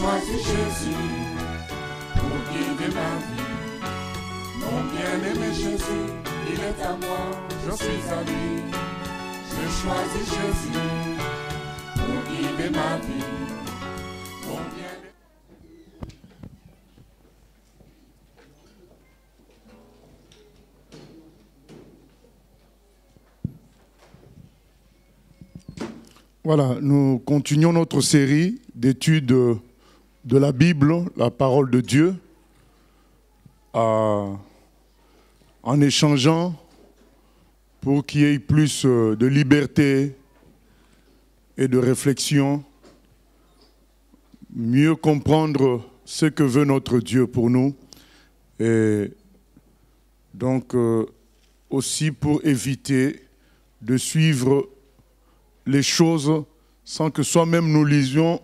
choisis Jésus pour guider ma vie. Mon bien-aimé Jésus, il est à moi, je suis à lui. Je choisis Jésus pour guider ma vie. Mon Voilà, nous continuons notre série d'études de la Bible, la parole de Dieu, en échangeant pour qu'il y ait plus euh, de liberté et de réflexion, mieux comprendre ce que veut notre Dieu pour nous, et donc euh, aussi pour éviter de suivre les choses sans que soi-même nous lisions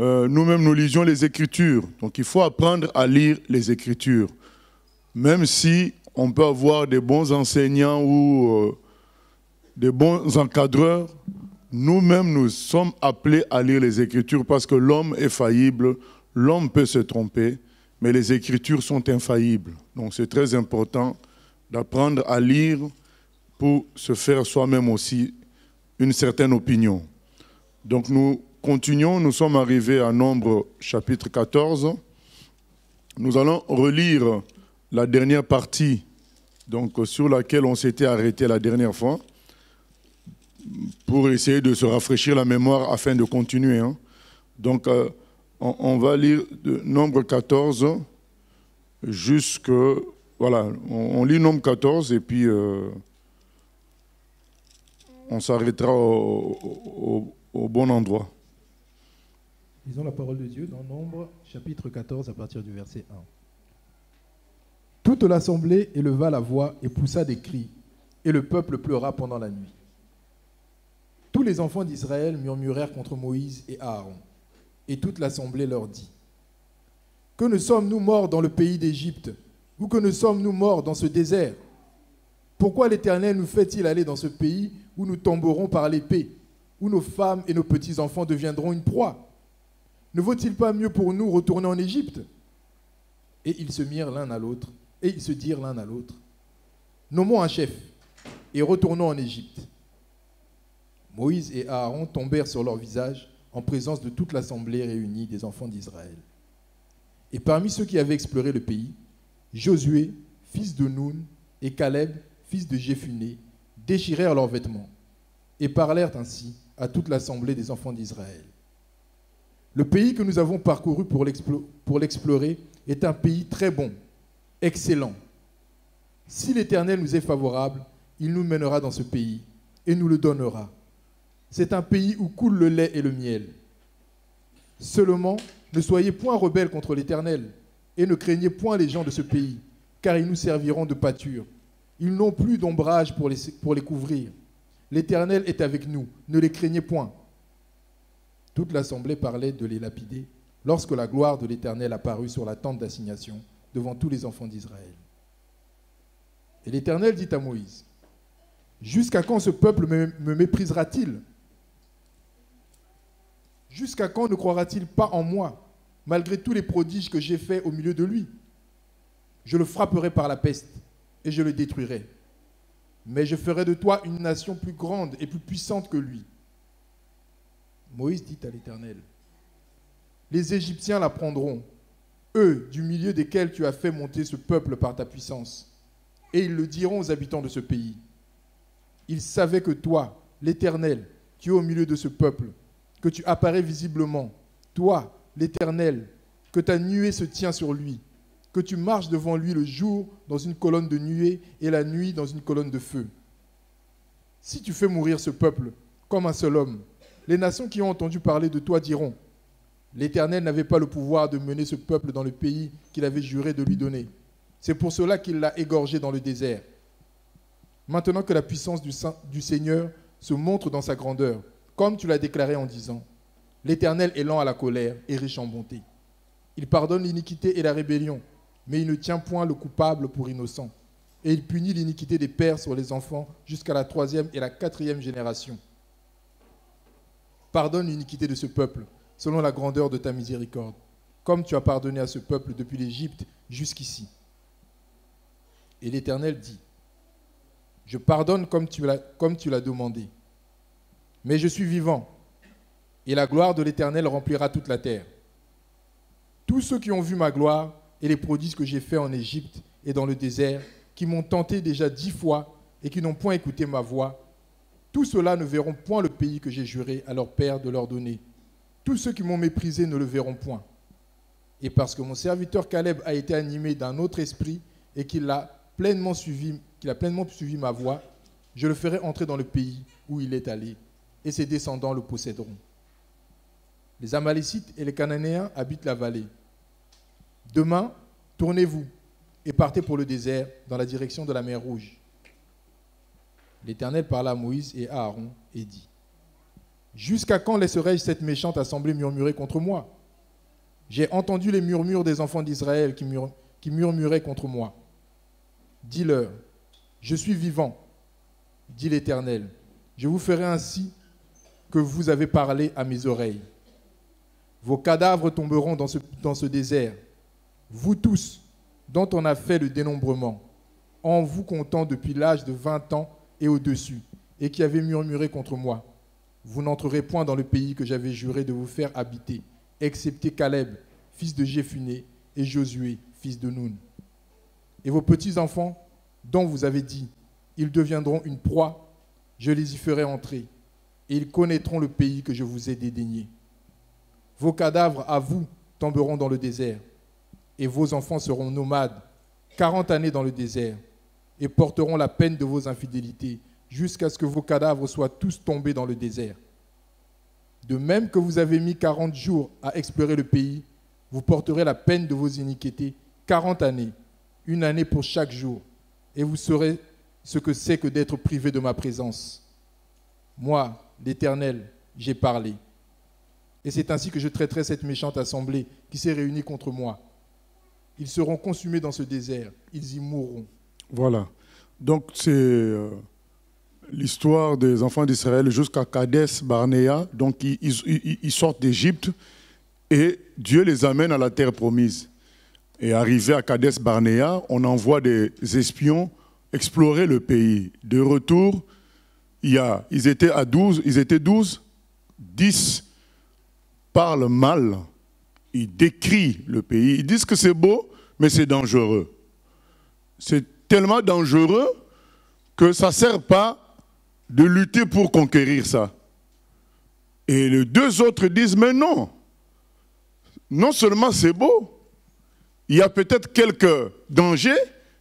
euh, nous-mêmes, nous lisions les Écritures. Donc il faut apprendre à lire les Écritures. Même si on peut avoir des bons enseignants ou euh, des bons encadreurs, nous-mêmes, nous sommes appelés à lire les Écritures parce que l'homme est faillible, l'homme peut se tromper, mais les Écritures sont infaillibles. Donc c'est très important d'apprendre à lire pour se faire soi-même aussi une certaine opinion. Donc nous continuons, nous sommes arrivés à Nombre chapitre 14. Nous allons relire la dernière partie donc, sur laquelle on s'était arrêté la dernière fois pour essayer de se rafraîchir la mémoire afin de continuer. Hein. Donc, euh, on, va lire de Nombre 14 jusque... Voilà, on, lit Nombre 14 et puis euh, on s'arrêtera au bon endroit. Lisons la parole de Dieu dans Nombre, chapitre 14, à partir du verset 1. Toute l'assemblée éleva la voix et poussa des cris, et le peuple pleura pendant la nuit. Tous les enfants d'Israël murmurèrent contre Moïse et Aaron, et toute l'assemblée leur dit, Que ne sommes-nous morts dans le pays d'Égypte, ou que ne sommes-nous morts dans ce désert Pourquoi l'Éternel nous fait-il aller dans ce pays où nous tomberons par l'épée, où nos femmes et nos petits-enfants deviendront une proie ne vaut-il pas mieux pour nous retourner en Égypte Et ils se mirent l'un à l'autre, et ils se dirent l'un à l'autre, Nommons un chef, et retournons en Égypte. Moïse et Aaron tombèrent sur leur visage en présence de toute l'assemblée réunie des enfants d'Israël. Et parmi ceux qui avaient exploré le pays, Josué, fils de Noun, et Caleb, fils de Jéphuné, déchirèrent leurs vêtements et parlèrent ainsi à toute l'assemblée des enfants d'Israël. Le pays que nous avons parcouru pour l'explorer est un pays très bon, excellent. Si l'Éternel nous est favorable, il nous mènera dans ce pays et nous le donnera. C'est un pays où coule le lait et le miel. Seulement, ne soyez point rebelles contre l'Éternel et ne craignez point les gens de ce pays, car ils nous serviront de pâture. Ils n'ont plus d'ombrage pour les, pour les couvrir. L'Éternel est avec nous, ne les craignez point. Toute l'assemblée parlait de les lapider lorsque la gloire de l'Éternel apparut sur la tente d'assignation devant tous les enfants d'Israël. Et l'Éternel dit à Moïse, Jusqu'à quand ce peuple me, méprisera-t-il Jusqu'à quand ne croira-t-il pas en moi, malgré tous les prodiges que j'ai faits au milieu de lui Je le frapperai par la peste et je le détruirai. Mais je ferai de toi une nation plus grande et plus puissante que lui. Moïse dit à l'Éternel, les Égyptiens l'apprendront, prendront, eux du milieu desquels tu as fait monter ce peuple par ta puissance, et ils le diront aux habitants de ce pays. Ils savaient que toi, l'Éternel, tu es au milieu de ce peuple, que tu apparais visiblement, toi, l'Éternel, que ta nuée se tient sur lui, que tu marches devant lui le jour dans une colonne de nuée et la nuit dans une colonne de feu. Si tu fais mourir ce peuple comme un seul homme, les nations qui ont entendu parler de toi diront, l'Éternel n'avait pas le pouvoir de mener ce peuple dans le pays qu'il avait juré de lui donner. C'est pour cela qu'il l'a égorgé dans le désert. Maintenant que la puissance du, Seigneur se montre dans sa grandeur, comme tu l'as déclaré en disant, l'Éternel est lent à la colère et riche en bonté. Il pardonne l'iniquité et la rébellion, mais il ne tient point le coupable pour innocent. Et il punit l'iniquité des pères sur les enfants jusqu'à la troisième et la quatrième génération. Pardonne l'iniquité de ce peuple, selon la grandeur de ta miséricorde, comme tu as pardonné à ce peuple depuis l'Égypte jusqu'ici. Et l'Éternel dit, je pardonne comme tu l'as demandé, mais je suis vivant, et la gloire de l'Éternel remplira toute la terre. Tous ceux qui ont vu ma gloire et les prodiges que j'ai faits en Égypte et dans le désert, qui m'ont tenté déjà dix fois et qui n'ont point écouté ma voix, tous ceux-là ne verront point le pays que j'ai juré à leur père de leur donner. Tous ceux qui m'ont méprisé ne le verront point. Et parce que mon serviteur Caleb a été animé d'un autre esprit et qu'il a pleinement suivi, qu'il a pleinement suivi ma voie, je le ferai entrer dans le pays où il est allé, et ses descendants le posséderont. Les Amalécites et les Cananéens habitent la vallée. Demain, tournez-vous et partez pour le désert dans la direction de la mer Rouge. L'Éternel parla à Moïse et à Aaron et dit, Jusqu'à quand laisserai-je cette méchante assemblée murmurer contre moi J'ai entendu les murmures des enfants d'Israël qui, murmuraient contre moi. Dis-leur, je suis vivant, dit l'Éternel. Je vous ferai ainsi que vous avez parlé à mes oreilles. Vos cadavres tomberont dans ce, désert, vous tous, dont on a fait le dénombrement, en vous comptant depuis l'âge de vingt ans et au-dessus, et qui avaient murmuré contre moi. Vous n'entrerez point dans le pays que j'avais juré de vous faire habiter, excepté Caleb, fils de Jéphuné, et Josué, fils de Noun. Et vos petits-enfants, dont vous avez dit, ils deviendront une proie, je les y ferai entrer, et ils connaîtront le pays que je vous ai dédaigné. Vos cadavres à vous tomberont dans le désert, et vos enfants seront nomades, quarante années dans le désert, et porteront la peine de vos infidélités, jusqu'à ce que vos cadavres soient tous tombés dans le désert. De même que vous avez mis quarante jours à explorer le pays, vous porterez la peine de vos iniquités quarante années, une année pour chaque jour, et vous saurez ce que c'est que d'être privé de ma présence. Moi, l'Éternel, j'ai parlé. Et c'est ainsi que je traiterai cette méchante assemblée qui s'est réunie contre moi. Ils seront consumés dans ce désert, ils y mourront. Voilà. Donc c'est euh, l'histoire des enfants d'Israël jusqu'à Kadesh Barnea. Donc ils, sortent d'Égypte et Dieu les amène à la terre promise. Et arrivé à Kadesh Barnea, on envoie des espions explorer le pays. De retour, il y a, ils étaient à 12, ils étaient 12, 10 parlent mal, ils décrivent le pays, ils disent que c'est beau, mais c'est dangereux. C'est tellement dangereux que ça ne sert pas de lutter pour conquérir ça. Et les deux autres disent, mais non, non seulement c'est beau, il y a peut-être quelques dangers,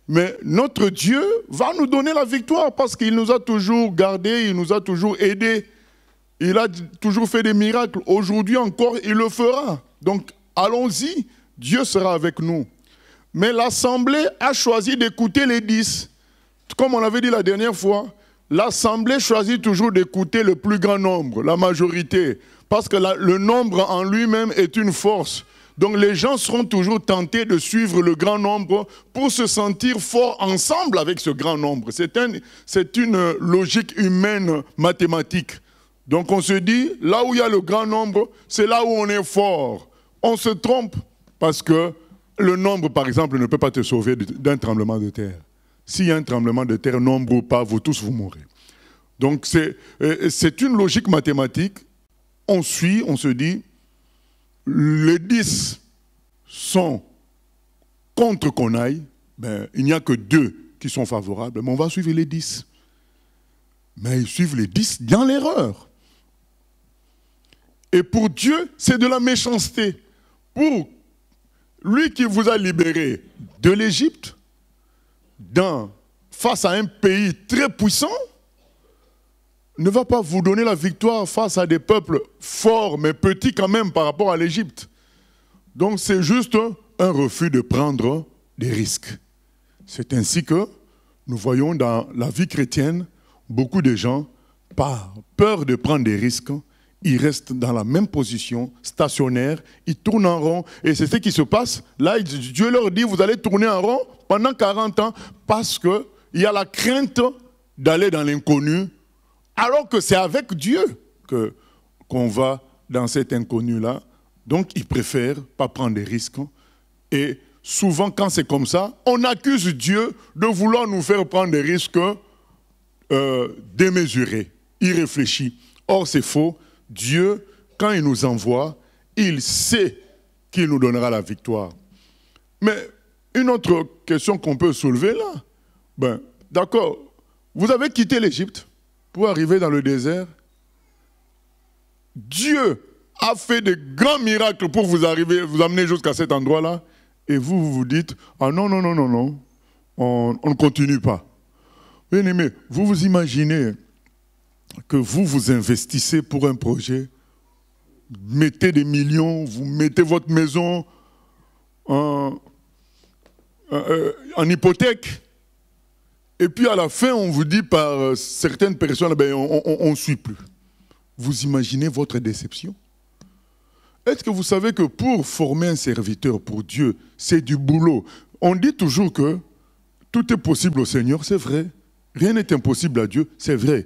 mais notre Dieu va nous donner la victoire parce qu'il nous a toujours gardés, il nous a toujours aidés, il a toujours fait des miracles. Aujourd'hui encore, il le fera. Donc allons-y, Dieu sera avec nous. Mais l'Assemblée a choisi d'écouter les dix. Comme on l'avait dit la dernière fois, l'Assemblée choisit toujours d'écouter le plus grand nombre, la majorité, parce que le nombre en lui-même est une force. Donc les gens seront toujours tentés de suivre le grand nombre pour se sentir forts ensemble avec ce grand nombre. C'est une logique humaine mathématique. Donc on se dit, là où il y a le grand nombre, c'est là où on est fort. On se trompe parce que le nombre, par exemple, ne peut pas te sauver d'un tremblement de terre. S'il y a un tremblement de terre, nombre ou pas, vous tous, vous mourrez. Donc c'est euh, une logique mathématique. On suit, on se dit, les 10 sont contre qu'on aille, ben, il n'y a que deux qui sont favorables, mais on va suivre les 10. Mais ils suivent les 10 dans l'erreur. Et pour Dieu, c'est de la méchanceté. Pour lui qui vous a libéré de l'Égypte, face à un pays très puissant, ne va pas vous donner la victoire face à des peuples forts, mais petits quand même par rapport à l'Égypte. Donc c'est juste un refus de prendre des risques. C'est ainsi que nous voyons dans la vie chrétienne beaucoup de gens, par peur de prendre des risques, ils restent dans la même position, stationnaire, Ils tournent en rond. Et c'est ce qui se passe. Là, Dieu leur dit, vous allez tourner en rond pendant 40 ans parce qu'il y a la crainte d'aller dans l'inconnu, alors que c'est avec Dieu que, qu'on va dans cet inconnu-là. Donc, ils préfèrent pas prendre des risques. Et souvent, quand c'est comme ça, on accuse Dieu de vouloir nous faire prendre des risques euh, démesurés, irréfléchis. Or, c'est faux Dieu, quand il nous envoie, il sait qu'il nous donnera la victoire. Mais une autre question qu'on peut soulever là, ben, d'accord, vous avez quitté l'Égypte pour arriver dans le désert. Dieu a fait de grands miracles pour vous, arriver, vous amener jusqu'à cet endroit-là. Et vous, vous vous dites, ah non, non, non, non, non, on, on ne continue pas. Bien aimé, vous vous imaginez que vous vous investissez pour un projet, mettez des millions, vous mettez votre maison en, euh, hypothèque. Et puis à la fin, on vous dit par euh, certaines personnes, ben on ne suit plus. Vous imaginez votre déception Est-ce que vous savez que pour former un serviteur pour Dieu, c'est du boulot On dit toujours que tout est possible au Seigneur, c'est vrai. Rien n'est impossible à Dieu, c'est vrai.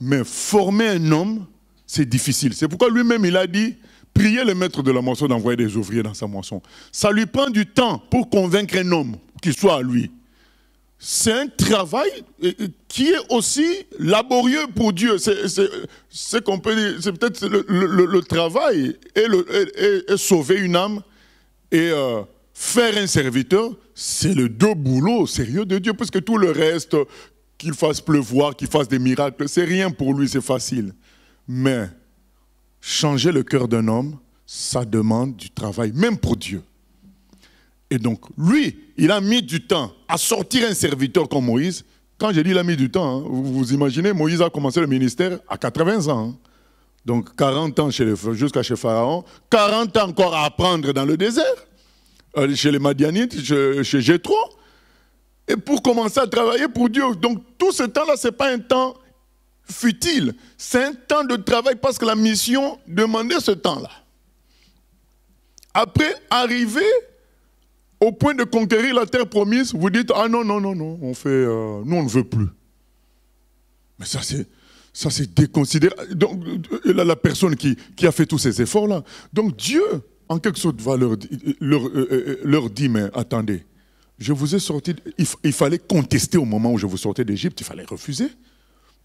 Mais former un homme, c'est difficile. C'est pourquoi lui-même, il a dit, prier le maître de la moisson d'envoyer des ouvriers dans sa moisson. Ça lui prend du temps pour convaincre un homme qu'il soit à lui. C'est un travail qui est aussi laborieux pour Dieu. C'est qu'on peut c'est peut-être le, travail et, sauver une âme et euh, faire un serviteur, c'est le deux boulots sérieux de Dieu, parce que tout le reste, qu'il fasse pleuvoir, qu'il fasse des miracles, c'est rien pour lui, c'est facile. Mais changer le cœur d'un homme, ça demande du travail, même pour Dieu. Et donc, lui, il a mis du temps à sortir un serviteur comme Moïse. Quand j'ai dit il a mis du temps, hein, vous, imaginez, Moïse a commencé le ministère à 80 ans. Hein. Donc 40 ans jusqu'à chez Pharaon, 40 ans encore à apprendre dans le désert, euh, chez les Madianites, chez, chez et pour commencer à travailler pour Dieu. Donc tout ce temps-là, ce n'est pas un temps futile, c'est un temps de travail parce que la mission demandait ce temps-là. Après, arriver au point de conquérir la terre promise, vous dites, ah non, non, non, non, on fait, euh, nous on ne veut plus. Mais ça c'est... Ça, c'est déconsidéré. Donc, euh, la, la personne qui, a fait tous ces efforts-là. Donc, Dieu, en quelque sorte, va leur, leur, euh, leur dire, mais attendez, je vous ai sorti, il, fallait contester au moment où je vous sortais d'Égypte, il fallait refuser.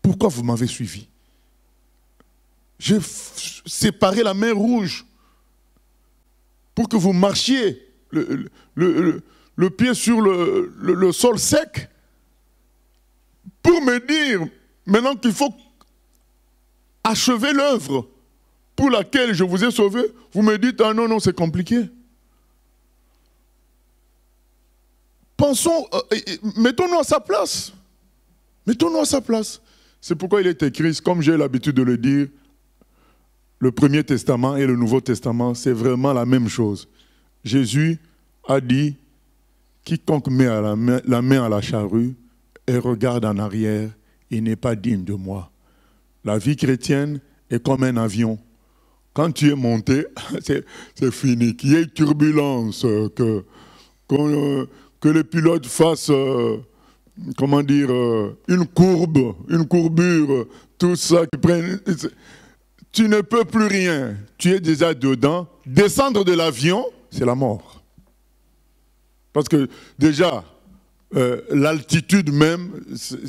Pourquoi vous m'avez suivi J'ai séparé la mer rouge pour que vous marchiez le, le pied sur le, sol sec pour me dire maintenant qu'il faut achever l'œuvre pour laquelle je vous ai sauvé. Vous me dites, ah non, non, c'est compliqué. Pensons, euh, mettons-nous à sa place. Mettons-nous à sa place. C'est pourquoi il est écrit, comme j'ai l'habitude de le dire, le Premier Testament et le Nouveau Testament, c'est vraiment la même chose. Jésus a dit, quiconque met la, main, à la charrue et regarde en arrière, il n'est pas digne de moi. La vie chrétienne est comme un avion. Quand tu es monté, c'est fini. Qu'il y ait turbulence, que que le pilote fasse, euh, comment dire, euh, une courbe, une courbure, tout ça, tu ne peux plus rien, tu es déjà dedans. Descendre de l'avion, c'est la mort. Parce que déjà, euh, l'altitude même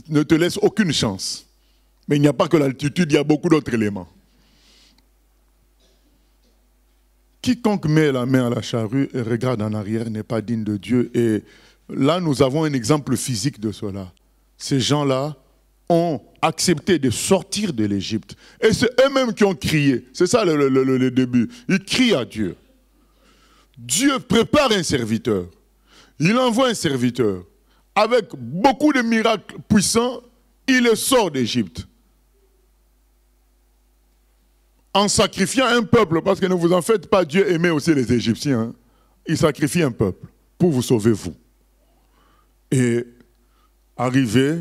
ne te laisse aucune chance. Mais il n'y a pas que l'altitude, il y a beaucoup d'autres éléments. quiconque met la main à la charrue et regarde en arrière n'est pas digne de Dieu. Et là, nous avons un exemple physique de cela. Ces gens-là ont accepté de sortir de l'Égypte. Et c'est eux-mêmes qui ont crié. C'est ça le, début. Ils crient à Dieu. Dieu prépare un serviteur. Il envoie un serviteur. Avec beaucoup de miracles puissants, il sort d'Égypte en sacrifiant un peuple, parce que ne vous en faites pas, Dieu aimait aussi les Égyptiens. Hein. Il sacrifie un peuple pour vous sauver, vous. Et arrivé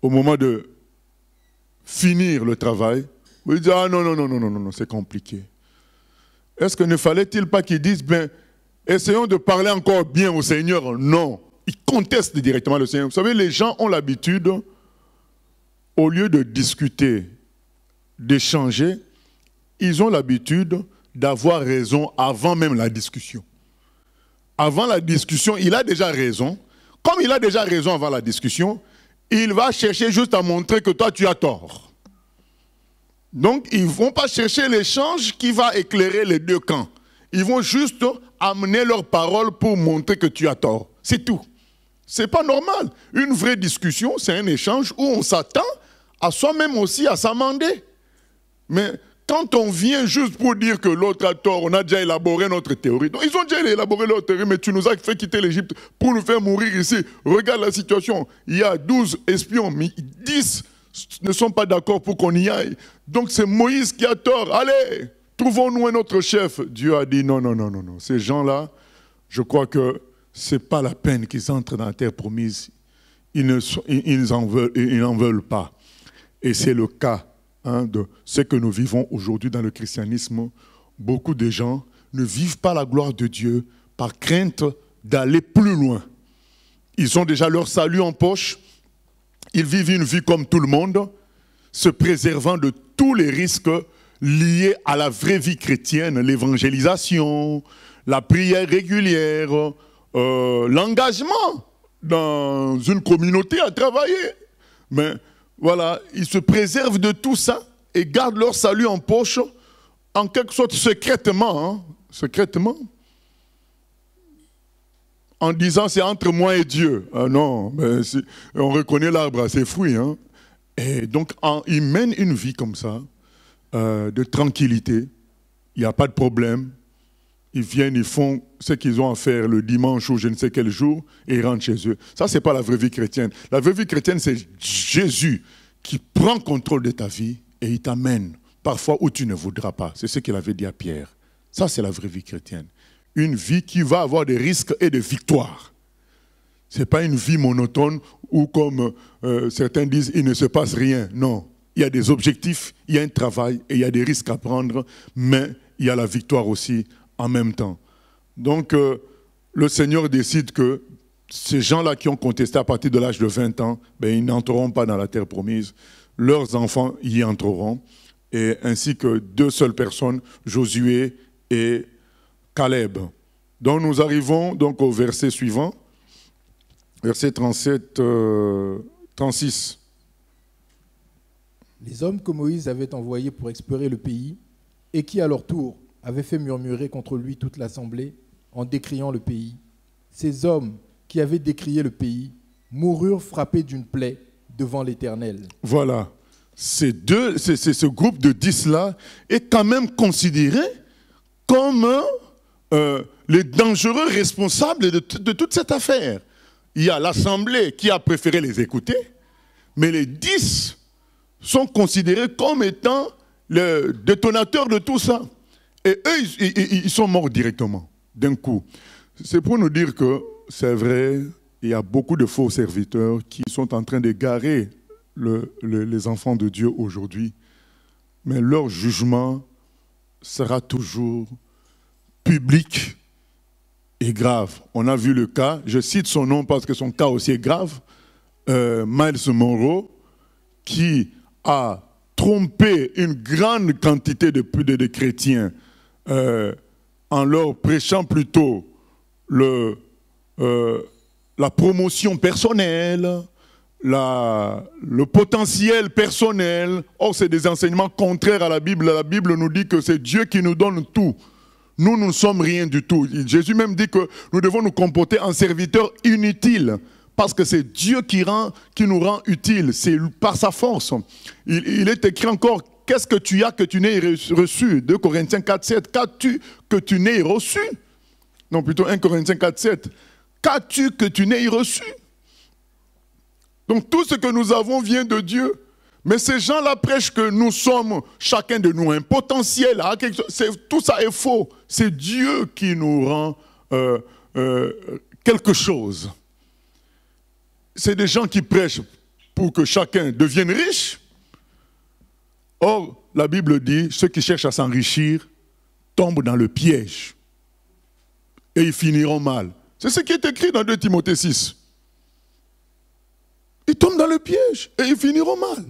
au moment de finir le travail, vous dites, ah non, non, non, non, non, non, c'est compliqué. Est-ce que ne fallait-il pas qu'ils disent, ben, essayons de parler encore bien au Seigneur Non, ils contestent directement le Seigneur. Vous savez, les gens ont l'habitude, au lieu de discuter d'échanger, ils ont l'habitude d'avoir raison avant même la discussion. Avant la discussion, il a déjà raison. Comme il a déjà raison avant la discussion, il va chercher juste à montrer que toi, tu as tort. Donc, ils ne vont pas chercher l'échange qui va éclairer les deux camps. Ils vont juste amener leurs paroles pour montrer que tu as tort. C'est tout. C'est pas normal. Une vraie discussion, c'est un échange où on s'attend à soi-même aussi à s'amender. Mais quand on vient juste pour dire que l'autre a tort, on a déjà élaboré notre théorie. Donc, ils ont déjà élaboré leur théorie, mais tu nous as fait quitter l'Égypte pour nous faire mourir ici. Regarde la situation. Il y a 12 espions, mais 10 ne sont pas d'accord pour qu'on y aille. Donc c'est Moïse qui a tort. Allez, trouvons-nous un autre chef. Dieu a dit non, non, non, non, non. Ces gens-là, je crois que ce n'est pas la peine qu'ils entrent dans la terre promise. Ils n'en veulent pas. Et c'est le cas de ce que nous vivons aujourd'hui dans le christianisme, beaucoup de gens ne vivent pas la gloire de Dieu par crainte d'aller plus loin. Ils ont déjà leur salut en poche, ils vivent une vie comme tout le monde, se préservant de tous les risques liés à la vraie vie chrétienne, l'évangélisation, la prière régulière, euh, l'engagement dans une communauté à travailler. Mais voilà, ils se préservent de tout ça et gardent leur salut en poche, en quelque sorte secrètement, hein, secrètement, en disant c'est entre moi et Dieu. Ah non, on reconnaît l'arbre à ses fruits. Hein. Et donc, ils mènent une vie comme ça, euh, de tranquillité. Il n'y a pas de problème, ils viennent, ils font ce qu'ils ont à faire le dimanche ou je ne sais quel jour, et ils rentrent chez eux. Ça, ce n'est pas la vraie vie chrétienne. La vraie vie chrétienne, c'est Jésus qui prend contrôle de ta vie et il t'amène parfois où tu ne voudras pas. C'est ce qu'il avait dit à Pierre. Ça, c'est la vraie vie chrétienne. Une vie qui va avoir des risques et des victoires. Ce n'est pas une vie monotone où, comme euh, certains disent, il ne se passe rien. Non, il y a des objectifs, il y a un travail et il y a des risques à prendre, mais il y a la victoire aussi en même temps. Donc, euh, le Seigneur décide que ces gens-là qui ont contesté à partir de l'âge de 20 ans, ben, ils n'entreront pas dans la terre promise. Leurs enfants y entreront. Et ainsi que deux seules personnes, Josué et Caleb. Donc nous arrivons donc au verset suivant, verset 37, 36. Euh, Les hommes que Moïse avait envoyés pour explorer le pays, et qui à leur tour avait fait murmurer contre lui toute l'assemblée en décriant le pays. Ces hommes qui avaient décrié le pays moururent frappés d'une plaie devant l'Éternel. Voilà. Ces deux, ce groupe de dix-là est quand même considéré comme euh, les dangereux responsables de, de toute cette affaire. Il y a l'Assemblée qui a préféré les écouter, mais les dix sont considérés comme étant le détonateur de tout ça. Et eux, ils, sont morts directement, d'un coup. C'est pour nous dire que c'est vrai, il y a beaucoup de faux serviteurs qui sont en train de garer les enfants de Dieu aujourd'hui. Mais leur jugement sera toujours public et grave. On a vu le cas, je cite son nom parce que son cas aussi est grave, euh, Miles Monroe, qui a trompé une grande quantité de, de chrétiens euh, en leur prêchant plutôt le, euh, la promotion personnelle, la, le potentiel personnel. Or, c'est des enseignements contraires à la Bible. La Bible nous dit que c'est Dieu qui nous donne tout. Nous, nous ne sommes rien du tout. Jésus même dit que nous devons nous comporter en serviteurs inutiles. Parce que c'est Dieu qui, nous rend utile C'est par sa force. Il, il est écrit encore Qu'est-ce que tu as que tu n'aies reçu 2 Corinthiens 4, 7. Qu'as-tu que tu n'aies reçu Non, plutôt 1 Corinthiens 4, 7. Qu'as-tu que tu n'aies reçu Donc tout ce que nous avons vient de Dieu. Mais ces gens-là prêchent que nous sommes, chacun de nous, un potentiel. Ah, tout ça est faux. C'est Dieu qui nous rend euh, euh, quelque chose. C'est des gens qui prêchent pour que chacun devienne riche. Or, la Bible dit, ceux qui cherchent à s'enrichir tombent dans le piège et ils finiront mal. C'est ce qui est écrit dans 2 Timothée 6. Ils tombent dans le piège et ils finiront mal.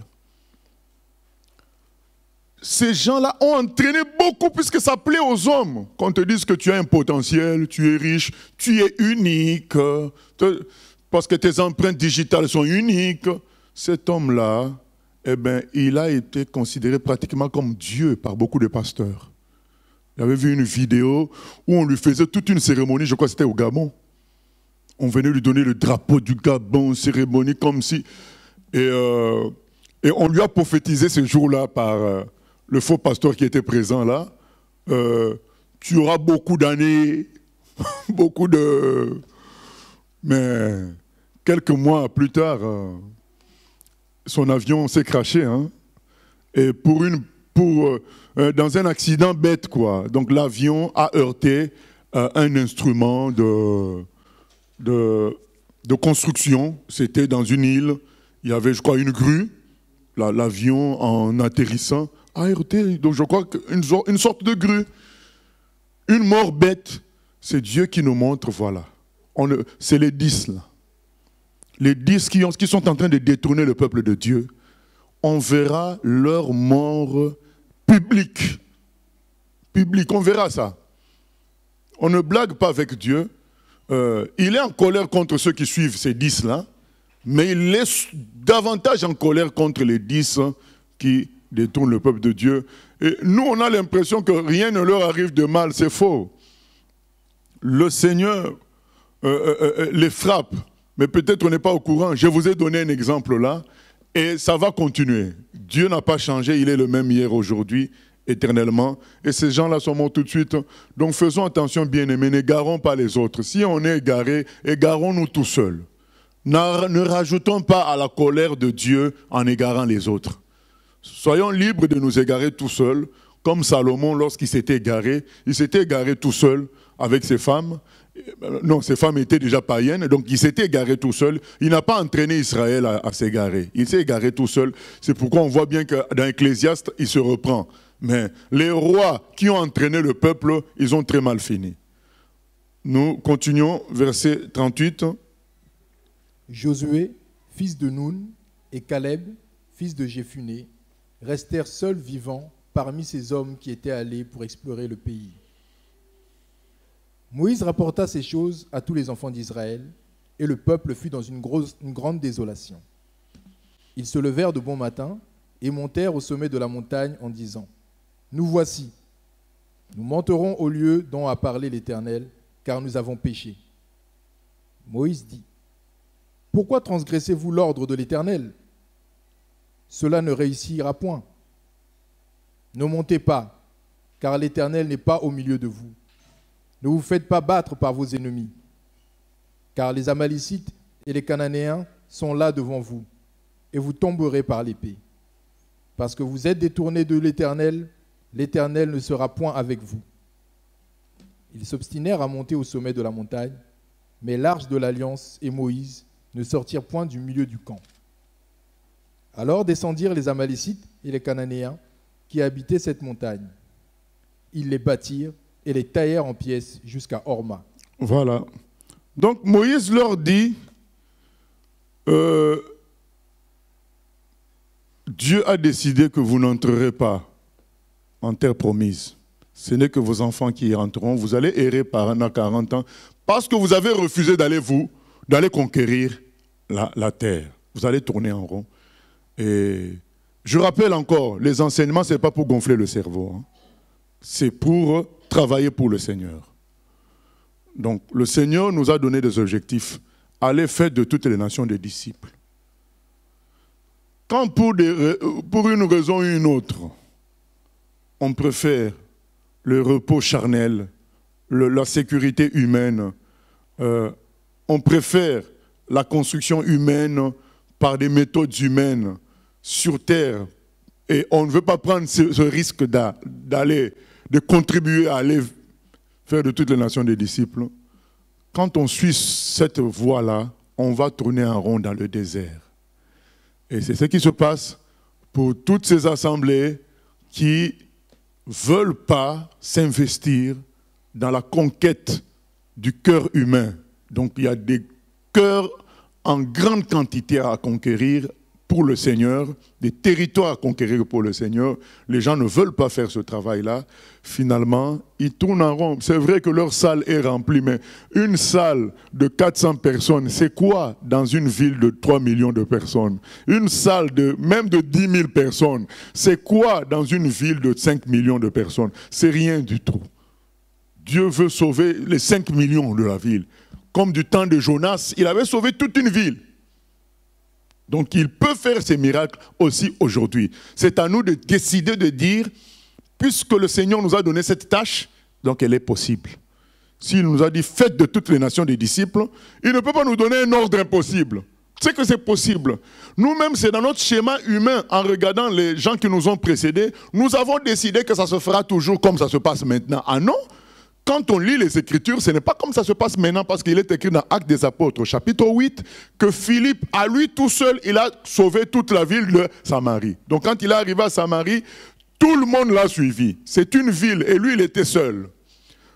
Ces gens-là ont entraîné beaucoup puisque ça plaît aux hommes qu'on te dise que tu as un potentiel, tu es riche, tu es unique, parce que tes empreintes digitales sont uniques. Cet homme-là, eh bien, il a été considéré pratiquement comme Dieu par beaucoup de pasteurs. J'avais vu une vidéo où on lui faisait toute une cérémonie, je crois que c'était au Gabon. On venait lui donner le drapeau du Gabon, cérémonie comme si... Et, euh, et on lui a prophétisé ce jour-là par euh, le faux pasteur qui était présent là. Euh, tu auras beaucoup d'années, beaucoup de... Mais quelques mois plus tard son avion s'est craché. Hein. et pour une, euh, euh, dans un accident bête, quoi. Donc l'avion a heurté euh, un instrument de, de, construction. C'était dans une île. Il y avait, je crois, une grue. L'avion, en atterrissant, a heurté. Donc je crois qu'une une sorte de grue. Une mort bête. C'est Dieu qui nous montre, voilà. C'est les dix là les dix qui, sont en train de détourner le peuple de Dieu, on verra leur mort publique. Publique, on verra ça. On ne blague pas avec Dieu. Euh, il est en colère contre ceux qui suivent ces dix-là, mais il est davantage en colère contre les dix qui détournent le peuple de Dieu. Et nous, on a l'impression que rien ne leur arrive de mal, c'est faux. Le Seigneur euh, euh, les frappe mais peut-être on n'est pas au courant. Je vous ai donné un exemple là, et ça va continuer. Dieu n'a pas changé, il est le même hier, aujourd'hui, éternellement. Et ces gens-là sont morts tout de suite. Donc faisons attention, bien-aimés, n'égarons pas les autres. Si on est égaré, égarons-nous tout seuls. Ne rajoutons pas à la colère de Dieu en égarant les autres. Soyons libres de nous égarer tout seuls, comme Salomon lorsqu'il s'était égaré. Il s'était égaré tout seul avec ses femmes, non, ces femmes étaient déjà païennes, donc il s'était égaré tout seul. Il n'a pas entraîné Israël à, s'égarer. Il s'est égaré tout seul. C'est pourquoi on voit bien que dans Ecclésiaste, il se reprend. Mais les rois qui ont entraîné le peuple, ils ont très mal fini. Nous continuons, verset 38. Josué, fils de Noun et Caleb, fils de Jéphuné, restèrent seuls vivants parmi ces hommes qui étaient allés pour explorer le pays. Moïse rapporta ces choses à tous les enfants d'Israël, et le peuple fut dans une, grosse, grande désolation. Ils se levèrent de bon matin et montèrent au sommet de la montagne en disant, Nous voici, nous monterons au lieu dont a parlé l'Éternel, car nous avons péché. Moïse dit, Pourquoi transgressez-vous l'ordre de l'Éternel Cela ne réussira point. Ne montez pas, car l'Éternel n'est pas au milieu de vous ne vous faites pas battre par vos ennemis, car les Amalécites et les Cananéens sont là devant vous, et vous tomberez par l'épée. Parce que vous êtes détournés de l'Éternel, l'Éternel ne sera point avec vous. Ils s'obstinèrent à monter au sommet de la montagne, mais l'arche de l'alliance et Moïse ne sortirent point du milieu du camp. Alors descendirent les Amalécites et les Cananéens qui habitaient cette montagne. Ils les bâtirent et les taillèrent en pièces jusqu'à Orma. Voilà. Donc Moïse leur dit, euh, Dieu a décidé que vous n'entrerez pas en terre promise. Ce n'est que vos enfants qui y rentreront. Vous allez errer pendant 40 ans parce que vous avez refusé d'aller vous, d'aller conquérir la, terre. Vous allez tourner en rond. Et je rappelle encore, les enseignements, ce n'est pas pour gonfler le cerveau. Hein c'est pour travailler pour le Seigneur. Donc le Seigneur nous a donné des objectifs. à l'effet de toutes les nations des disciples. Quand pour, une raison ou une autre, on préfère le repos charnel, la sécurité humaine, euh, on préfère la construction humaine par des méthodes humaines sur Terre, et on ne veut pas prendre ce risque d'aller de contribuer à aller faire de toutes les nations des disciples, quand on suit cette voie-là, on va tourner en rond dans le désert. Et c'est ce qui se passe pour toutes ces assemblées qui veulent pas s'investir dans la conquête du cœur humain. Donc il y a des cœurs en grande quantité à conquérir pour le Seigneur, des territoires à conquérir pour le Seigneur. Les gens ne veulent pas faire ce travail-là. Finalement, ils tournent en rond. C'est vrai que leur salle est remplie, mais une salle de 400 personnes, c'est quoi dans une ville de 3 millions de personnes Une salle de même de 10 000 personnes, c'est quoi dans une ville de 5 millions de personnes C'est rien du tout. Dieu veut sauver les 5 millions de la ville. Comme du temps de Jonas, il avait sauvé toute une ville. Donc il peut faire ses miracles aussi aujourd'hui. C'est à nous de décider de dire, puisque le Seigneur nous a donné cette tâche, donc elle est possible. S'il nous a dit faites de toutes les nations des disciples, il ne peut pas nous donner un ordre impossible. C'est que c'est possible. Nous-mêmes, c'est dans notre schéma humain, en regardant les gens qui nous ont précédés, nous avons décidé que ça se fera toujours comme ça se passe maintenant. Ah non, quand on lit les Écritures, ce n'est pas comme ça se passe maintenant, parce qu'il est écrit dans Actes des Apôtres, chapitre 8, que Philippe, à lui tout seul, il a sauvé toute la ville de Samarie. Donc quand il est arrivé à Samarie, tout le monde l'a suivi. C'est une ville, et lui, il était seul.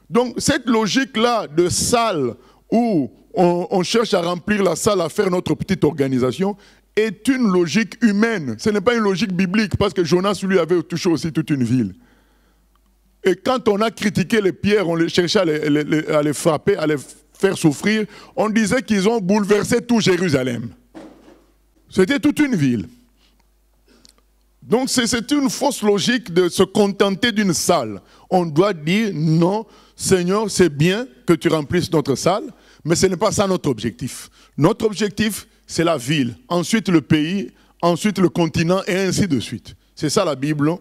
Donc cette logique-là de salle où on, on, cherche à remplir la salle, à faire notre petite organisation, est une logique humaine. Ce n'est pas une logique biblique, parce que Jonas, lui, avait touché aussi toute une ville. Et quand on a critiqué les pierres, on les cherchait à les, à les frapper, à les faire souffrir, on disait qu'ils ont bouleversé tout Jérusalem. C'était toute une ville. Donc c'est une fausse logique de se contenter d'une salle. On doit dire non, Seigneur, c'est bien que tu remplisses notre salle, mais ce n'est pas ça notre objectif. Notre objectif, c'est la ville, ensuite le pays, ensuite le continent et ainsi de suite. C'est ça la Bible. Hein.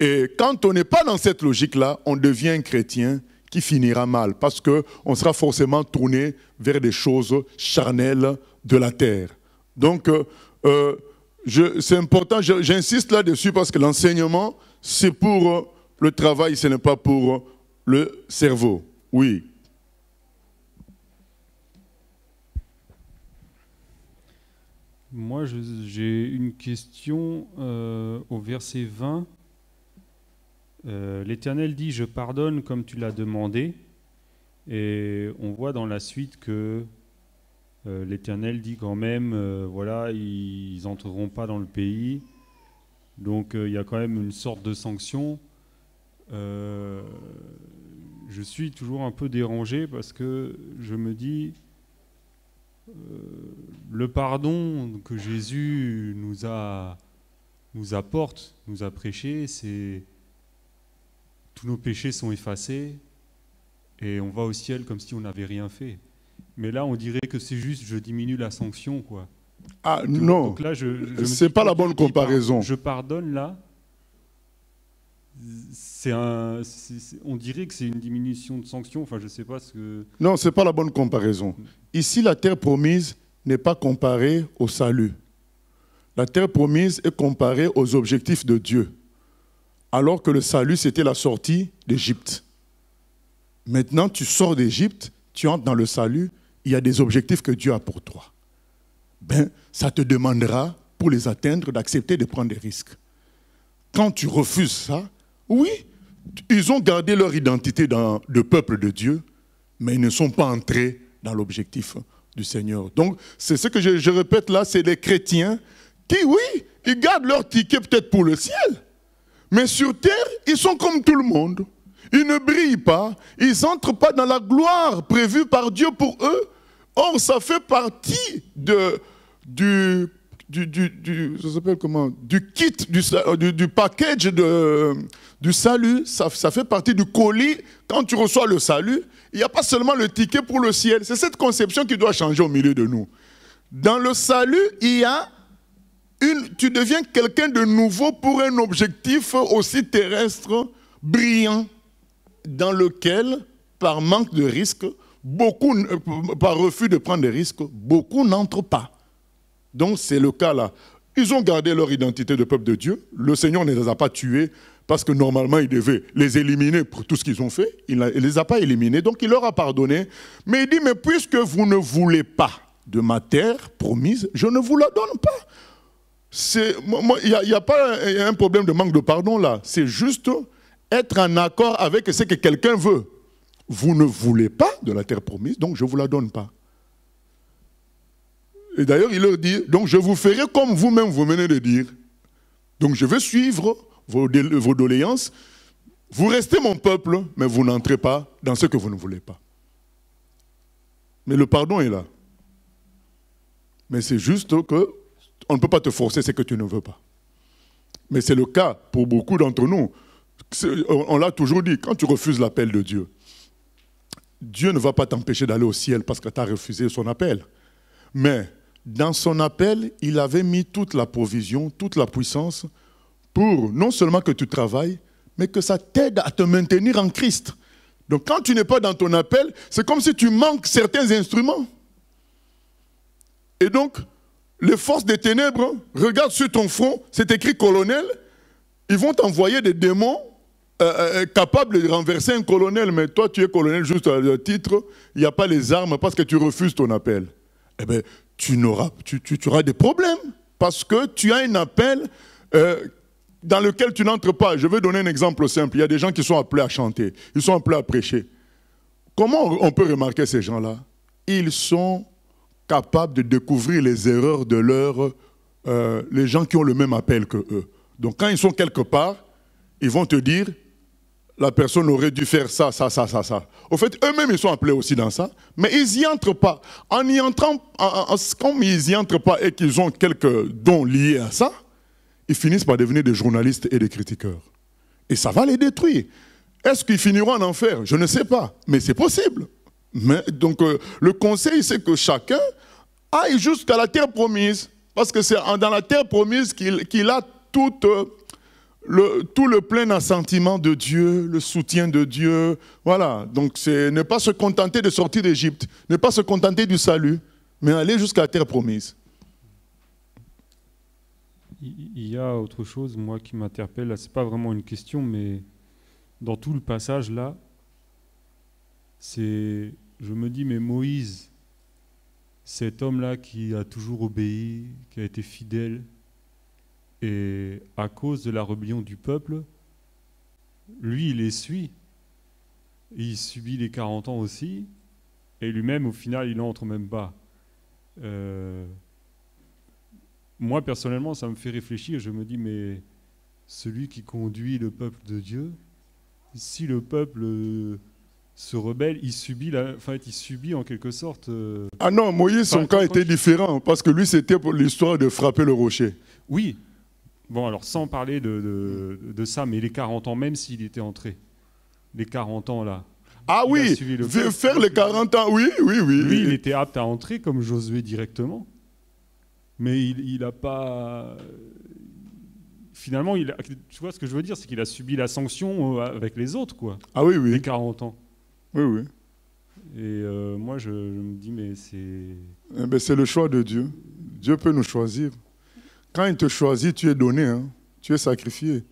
Et quand on n'est pas dans cette logique-là, on devient un chrétien qui finira mal, parce qu'on sera forcément tourné vers des choses charnelles de la terre. Donc, euh, euh, c'est important, j'insiste là-dessus, parce que l'enseignement, c'est pour euh, le travail, ce n'est pas pour le cerveau. Oui. Moi, j'ai une question au verset 20. Euh, L'Éternel dit, je pardonne comme tu l'as demandé. Et on voit dans la suite que euh, l'Éternel dit quand même, euh, voilà, ils n'entreront pas dans le pays. Donc il y a quand même une sorte de sanction. je suis toujours un peu dérangé parce que je me dis, le pardon que Jésus nous a nous apporte, nous a prêché, c'est tous nos péchés sont effacés et on va au ciel comme si on n'avait rien fait. Mais là, on dirait que c'est juste, je diminue la sanction, quoi. Ah non, là, je, c'est pas la bonne comparaison. Je pardonne là. C'est un, on dirait que c'est une diminution de sanction. Enfin, je sais pas ce que. Non, c'est pas la bonne comparaison. Ici, la terre promise n'est pas comparée au salut. La terre promise est comparée aux objectifs de Dieu alors que le salut, c'était la sortie d'Égypte. Maintenant, tu sors d'Égypte, tu entres dans le salut, il y a des objectifs que Dieu a pour toi. Ben, ça te demandera, pour les atteindre, d'accepter de prendre des risques. Quand tu refuses ça, oui, ils ont gardé leur identité dans, de peuple de Dieu, mais ils ne sont pas entrés dans l'objectif du Seigneur. Donc, c'est ce que je, je répète là, c'est les chrétiens qui, oui, ils gardent leur ticket peut-être pour le ciel, mais sur terre, ils sont comme tout le monde. Ils ne brillent pas, ils n'entrent pas dans la gloire prévue par Dieu pour eux. Or, ça fait partie de, du, du, comment, du kit, euh, du, du package de, du salut. Ça, ça, fait partie du colis. Quand tu reçois le salut, il n'y a pas seulement le ticket pour le ciel. C'est cette conception qui doit changer au milieu de nous. Dans le salut, il y a tu deviens quelqu'un de nouveau pour un objectif aussi terrestre, brillant, dans lequel, par manque de risque, beaucoup, euh, par refus de prendre des risques, beaucoup n'entrent pas. Donc c'est le cas là. Ils ont gardé leur identité de peuple de Dieu. Le Seigneur ne les a pas tués parce que normalement il devait les éliminer pour tout ce qu'ils ont fait. Il ne les a pas éliminés, donc il leur a pardonné. Mais il dit, mais puisque vous ne voulez pas de ma terre promise, je ne vous la donne pas. Il n'y a, pas un, problème de manque de pardon là. C'est juste être en accord avec ce que quelqu'un veut. Vous ne voulez pas de la terre promise, donc je ne vous la donne pas. Et d'ailleurs, il leur dit, donc je vous ferai comme vous-même vous venez de dire. Donc je vais suivre vos doléances. Vous restez mon peuple, mais vous n'entrez pas dans ce que vous ne voulez pas. Mais le pardon est là. Mais c'est juste que on ne peut pas te forcer ce que tu ne veux pas. Mais c'est le cas pour beaucoup d'entre nous. On l'a toujours dit, quand tu refuses l'appel de Dieu, Dieu ne va pas t'empêcher d'aller au ciel parce que tu as refusé son appel. Mais dans son appel, il avait mis toute la provision, toute la puissance pour non seulement que tu travailles, mais que ça t'aide à te maintenir en Christ. Donc quand tu n'es pas dans ton appel, c'est comme si tu manques certains instruments. Et donc, les forces des ténèbres regarde sur ton front, c'est écrit colonel, ils vont t'envoyer des démons euh, euh, euh, capables de renverser un colonel, mais toi tu es colonel juste à titre, il n'y a pas les armes parce que tu refuses ton appel. Eh bien, tu, n'auras, tu, auras des problèmes parce que tu as un appel dans lequel tu n'entres pas. Je vais donner un exemple simple. Il y a des gens qui sont appelés à chanter, ils sont appelés à prêcher. Comment on peut remarquer ces gens-là Ils sont capables de découvrir les erreurs de leurs, euh, les gens qui ont le même appel que eux. Donc quand ils sont quelque part, ils vont te dire, la personne aurait dû faire ça, ça, ça, ça, ça. Au fait, eux-mêmes, ils sont appelés aussi dans ça, mais ils n'y entrent pas. En y entrant, comme ils n'y entrent pas et qu'ils ont quelques dons liés à ça, ils finissent par devenir des journalistes et des critiqueurs. Et ça va les détruire. Est-ce qu'ils finiront en enfer Je ne sais pas, mais c'est possible. Mais donc euh, le conseil, c'est que chacun aille jusqu'à la terre promise, parce que c'est dans la terre promise qu'il a tout, euh, le, tout le plein assentiment de Dieu, le soutien de Dieu. Voilà, donc c'est ne pas se contenter de sortir d'Égypte, ne pas se contenter du salut, mais aller jusqu'à la terre promise. Il y a autre chose, moi, qui m'interpelle. Ce n'est pas vraiment une question, mais dans tout le passage là, c'est je me dis, mais Moïse, cet homme-là qui a toujours obéi, qui a été fidèle, et à cause de la rébellion du peuple, lui, il les suit. Il subit les 40 ans aussi, et lui-même, au final, il n'entre même pas. Euh, moi, personnellement, ça me fait réfléchir. Je me dis, mais celui qui conduit le peuple de Dieu, si le peuple ce rebelle, il subit, il subit en quelque sorte. Euh, ah non, Moïse, son cas était différent, parce que lui, c'était pour l'histoire de frapper le rocher. Oui. Bon, alors, sans parler de, ça, mais les 40 ans, même s'il était entré, les 40 ans là. Ah oui, faire les 40 ans, oui, oui, oui. Lui, il était apte à entrer comme Josué directement. Mais il n'a pas finalement, il tu vois ce que je veux dire, c'est qu'il a subi la sanction euh, avec les autres, quoi. Ah oui, oui. Les 40 ans. Oui, oui. Et euh, moi, je, me dis, mais c'est... Eh ben, c'est le choix de Dieu. Dieu peut nous choisir. Quand il te choisit, tu es donné, hein. tu es sacrifié.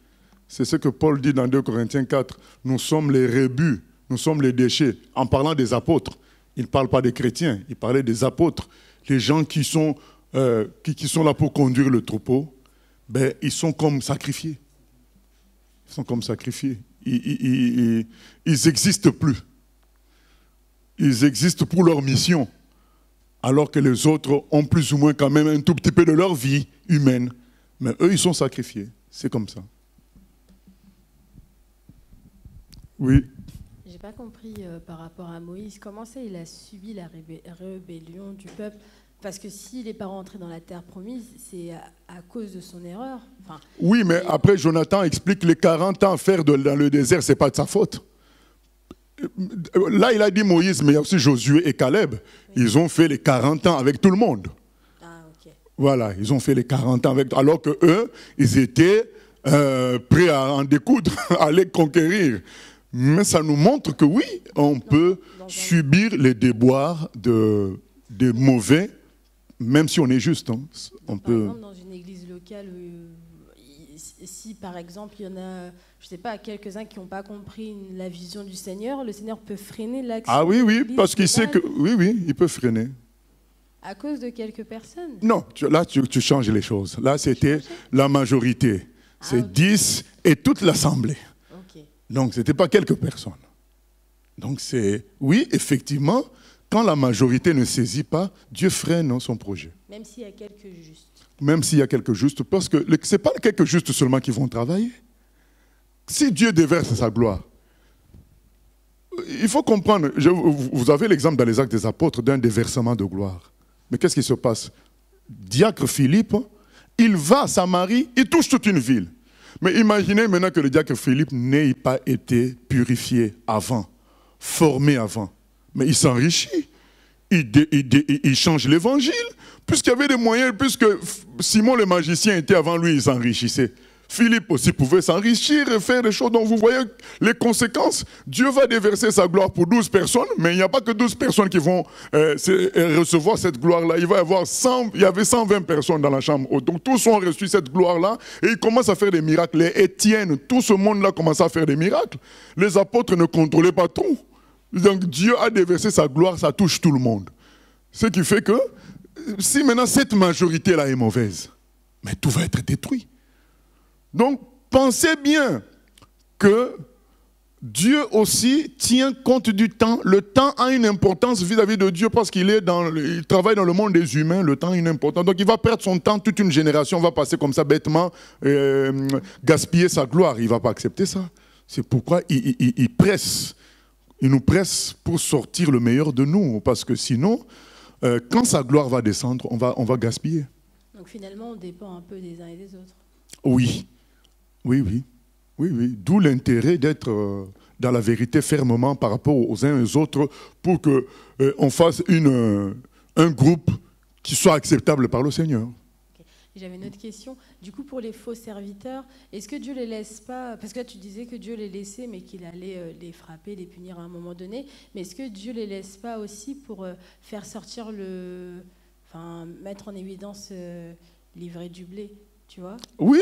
C'est ce que Paul dit dans 2 Corinthiens 4. Nous sommes les rébus, nous sommes les déchets. En parlant des apôtres, il ne parle pas des chrétiens, il parlait des apôtres. Les gens qui sont, euh, qui, sont là pour conduire le troupeau, ben, ils sont comme sacrifiés. Ils sont comme sacrifiés. Ils n'existent plus ils existent pour leur mission, alors que les autres ont plus ou moins quand même un tout petit peu de leur vie humaine. Mais eux, ils sont sacrifiés. C'est comme ça. Oui. J'ai pas compris euh, par rapport à Moïse comment c'est il a subi la rébellion du peuple. Parce que s'il n'est pas rentré dans la terre promise, c'est à, cause de son erreur. oui, mais après, Jonathan explique les 40 ans à faire dans le désert, c'est pas de sa faute. Là, il a dit Moïse, mais il y a aussi Josué et Caleb. Ils ont fait les 40 ans avec tout le monde. Ah, voilà, ils ont fait les 40 ans avec. Alors que eux, ils étaient euh, prêts à en découdre, à les conquérir. Mais ça nous montre que oui, on peut subir les déboires de, des mauvais, même si on est juste. Hein. On peut. dans une église locale. Euh, si par exemple il y en a, je ne sais pas, quelques-uns qui n'ont pas compris la vision du Seigneur, le Seigneur peut freiner l'action. Ah oui, oui, parce qu'il sait que, oui, oui, il peut freiner. À cause de quelques personnes Non, là tu, changes les choses. Là c'était la majorité. Ah, c'est 10 et toute l'Assemblée. Donc ce n'était pas quelques personnes. Donc c'est, oui, effectivement, quand la majorité ne saisit pas, Dieu freine son projet. Même s'il y a quelques justes. Même s'il y a quelques justes, parce que ce n'est pas quelques justes seulement qui vont travailler. Si Dieu déverse sa gloire, il faut comprendre, vous avez l'exemple dans les actes des apôtres d'un déversement de gloire. Mais qu'est-ce qui se passe Diacre Philippe, il va à Samarie, il touche toute une ville. Mais imaginez maintenant que le diacre Philippe n'ait pas été purifié avant, formé avant. Mais il s'enrichit. Il, change l'évangile. Puisqu'il y avait des moyens, puisque Simon le magicien était avant lui, il s'enrichissait. Philippe aussi pouvait s'enrichir et faire des choses Donc vous voyez les conséquences. Dieu va déverser sa gloire pour 12 personnes, mais il n'y a pas que 12 personnes qui vont euh, euh, recevoir cette gloire-là. Il va y avoir 100, il avait 120 personnes dans la chambre. Donc tous ont reçu cette gloire-là et ils commencent à faire des miracles. Les Étienne, tout ce monde-là commence à faire des miracles. Les apôtres ne contrôlaient pas tout. Donc Dieu a déversé sa gloire, ça touche tout le monde. Ce qui fait que si maintenant cette majorité-là est mauvaise, mais tout va être détruit. Donc pensez bien que Dieu aussi tient compte du temps. Le temps a une importance vis-à-vis de Dieu parce qu'il travaille dans le monde des humains. Le temps est une importance. Donc il va perdre son temps. Toute une génération va passer comme ça bêtement, euh, gaspiller sa gloire. Il va pas accepter ça. C'est pourquoi il presse il nous presse pour sortir le meilleur de nous, parce que sinon, euh, quand sa gloire va descendre, on va, on va gaspiller. Donc finalement, on dépend un peu des uns et des autres. Oui, oui, oui. Oui, D'où l'intérêt d'être euh, dans la vérité fermement par rapport aux uns et aux autres pour qu'on euh, on fasse une, un groupe qui soit acceptable par le Seigneur j'avais une autre question. Du coup, pour les faux serviteurs, est-ce que Dieu les laisse pas Parce que tu disais que Dieu les laissait, mais qu'il allait euh, les frapper, les punir à un moment donné. Mais est-ce que Dieu les laisse pas aussi pour euh, faire sortir le, enfin, mettre en évidence euh, l'ivraie du blé, tu vois Oui,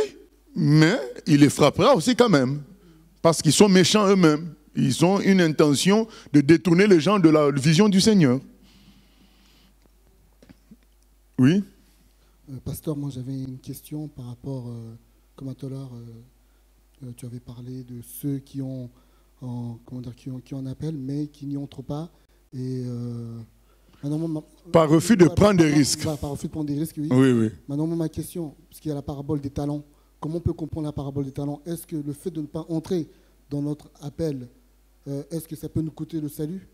mais il les frappera aussi quand même, parce qu'ils sont méchants eux-mêmes. Ils ont une intention de détourner les gens de la vision du Seigneur. Oui. Euh, Pasteur, moi j'avais une question par rapport, euh, comme à tout à l'heure, euh, tu avais parlé de ceux qui ont, en, comment dire, qui, ont, qui mais qui n'y entrent pas. Et par refus de prendre des risques. par refus de prendre des risques, oui. Maintenant, ma question, puisqu'il y a la parabole des talents, comment on peut comprendre la parabole des talents Est-ce que le fait de ne pas entrer dans notre appel, est-ce que ça peut nous coûter le salut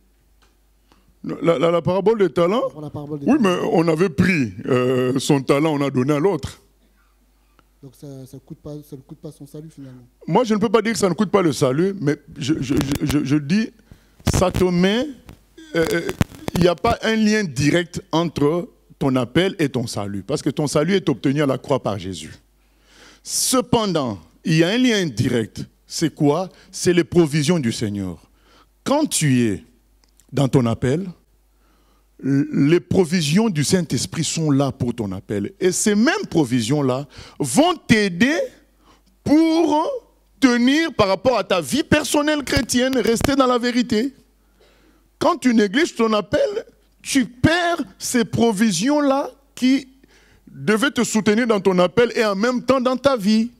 la, parabole des talents Oui, mais on avait pris euh, son talent, on a donné à l'autre. Donc ça, coûte pas, ça ne coûte pas son salut finalement. Moi, je ne peux pas dire que ça ne coûte pas le salut, mais je, je, je, je dis, euh, euh, il n'y a pas un lien direct entre ton appel et ton salut, parce que ton salut est obtenu à la croix par Jésus. Cependant, il y a un lien direct. C'est quoi C'est les provisions du Seigneur. Quand tu es dans ton appel. Les provisions du Saint-Esprit sont là pour ton appel. Et ces mêmes provisions-là vont t'aider pour tenir par rapport à ta vie personnelle chrétienne, rester dans la vérité. Quand tu négliges ton appel, tu perds ces provisions-là qui devaient te soutenir dans ton appel et en même temps dans ta vie.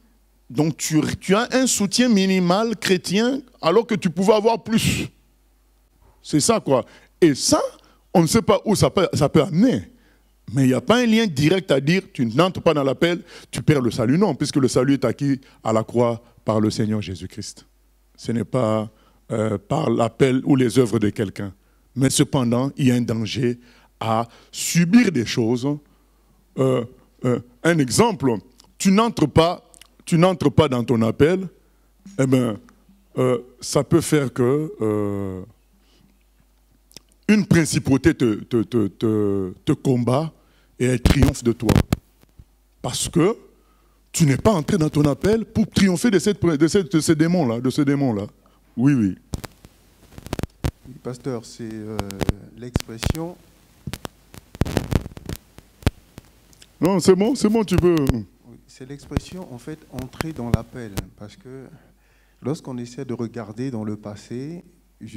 Donc tu, tu as un soutien minimal chrétien alors que tu pouvais avoir plus. C'est ça, quoi. Et ça, on ne sait pas où ça peut, amener. Mais il n'y a pas un lien direct à dire tu n'entres pas dans l'appel, tu perds le salut. Non, puisque le salut est acquis à la croix par le Seigneur Jésus-Christ. Ce n'est pas euh, par l'appel ou les œuvres de quelqu'un. Mais cependant, il y a un danger à subir des choses. Euh, euh, un exemple, tu n'entres pas, tu n'entres pas dans ton appel, eh ben, ça peut faire que une principauté te, combat et elle triomphe de toi. Parce que tu n'es pas entré dans ton appel pour triompher de, cette, de, ces démons-là. De démons-là. Oui, oui. Pasteur, c'est euh, l'expression. Non, c'est bon, c'est bon, tu peux. C'est l'expression, en fait, entrer dans l'appel. Parce que lorsqu'on essaie de regarder dans le passé, il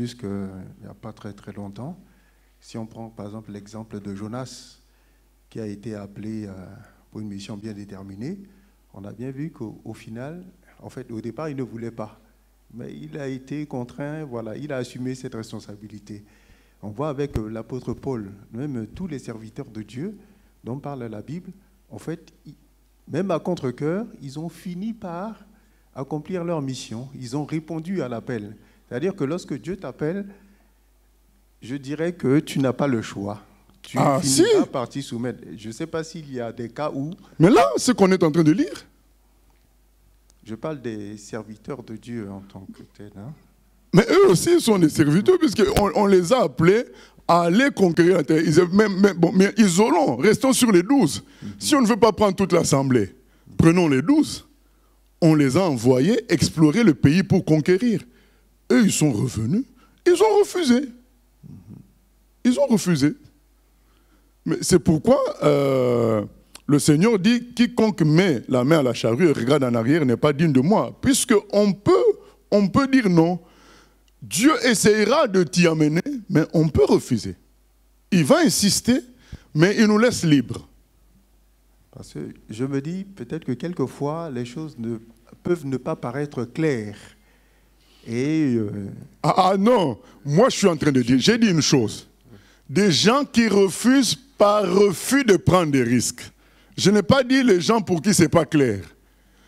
n'y a pas très très longtemps. Si on prend par exemple l'exemple de Jonas, qui a été appelé euh, pour une mission bien déterminée, on a bien vu qu'au final, en fait, au départ, il ne voulait pas. Mais il a été contraint, voilà, il a assumé cette responsabilité. On voit avec euh, l'apôtre Paul, même tous les serviteurs de Dieu dont parle la Bible, en fait, même à contre-coeur, ils ont fini par accomplir leur mission. Ils ont répondu à l'appel. C'est-à-dire que lorsque Dieu t'appelle, je dirais que tu n'as pas le choix. Tu ah, finiras par t'y soumettre. Je ne sais pas s'il y a des cas où... Mais là, ce qu'on est en train de lire... Je parle des serviteurs de Dieu en tant que tel. Hein. Mais eux aussi sont des serviteurs, puisqu'on on les a appelés à aller conquérir mais isolons, restons sur les douze. Mhm. Si on ne veut pas prendre toute l'assemblée, prenons les douze. On les a envoyés explorer le pays pour conquérir. Et ils sont revenus, ils ont refusé. Ils ont refusé. Mais c'est pourquoi euh, le Seigneur dit quiconque met la main à la charrue et regarde en arrière n'est pas digne de moi, puisque on peut, on peut dire non. Dieu essaiera de t'y amener, mais on peut refuser. Il va insister, mais il nous laisse libres. Parce que je me dis peut-être que quelquefois les choses ne, peuvent ne pas paraître claires euh, ah, ah, non, moi je suis en train de dire, j'ai dit une chose. Des gens qui refusent par refus de prendre des risques. Je n'ai pas dit les gens pour qui ce n'est pas clair.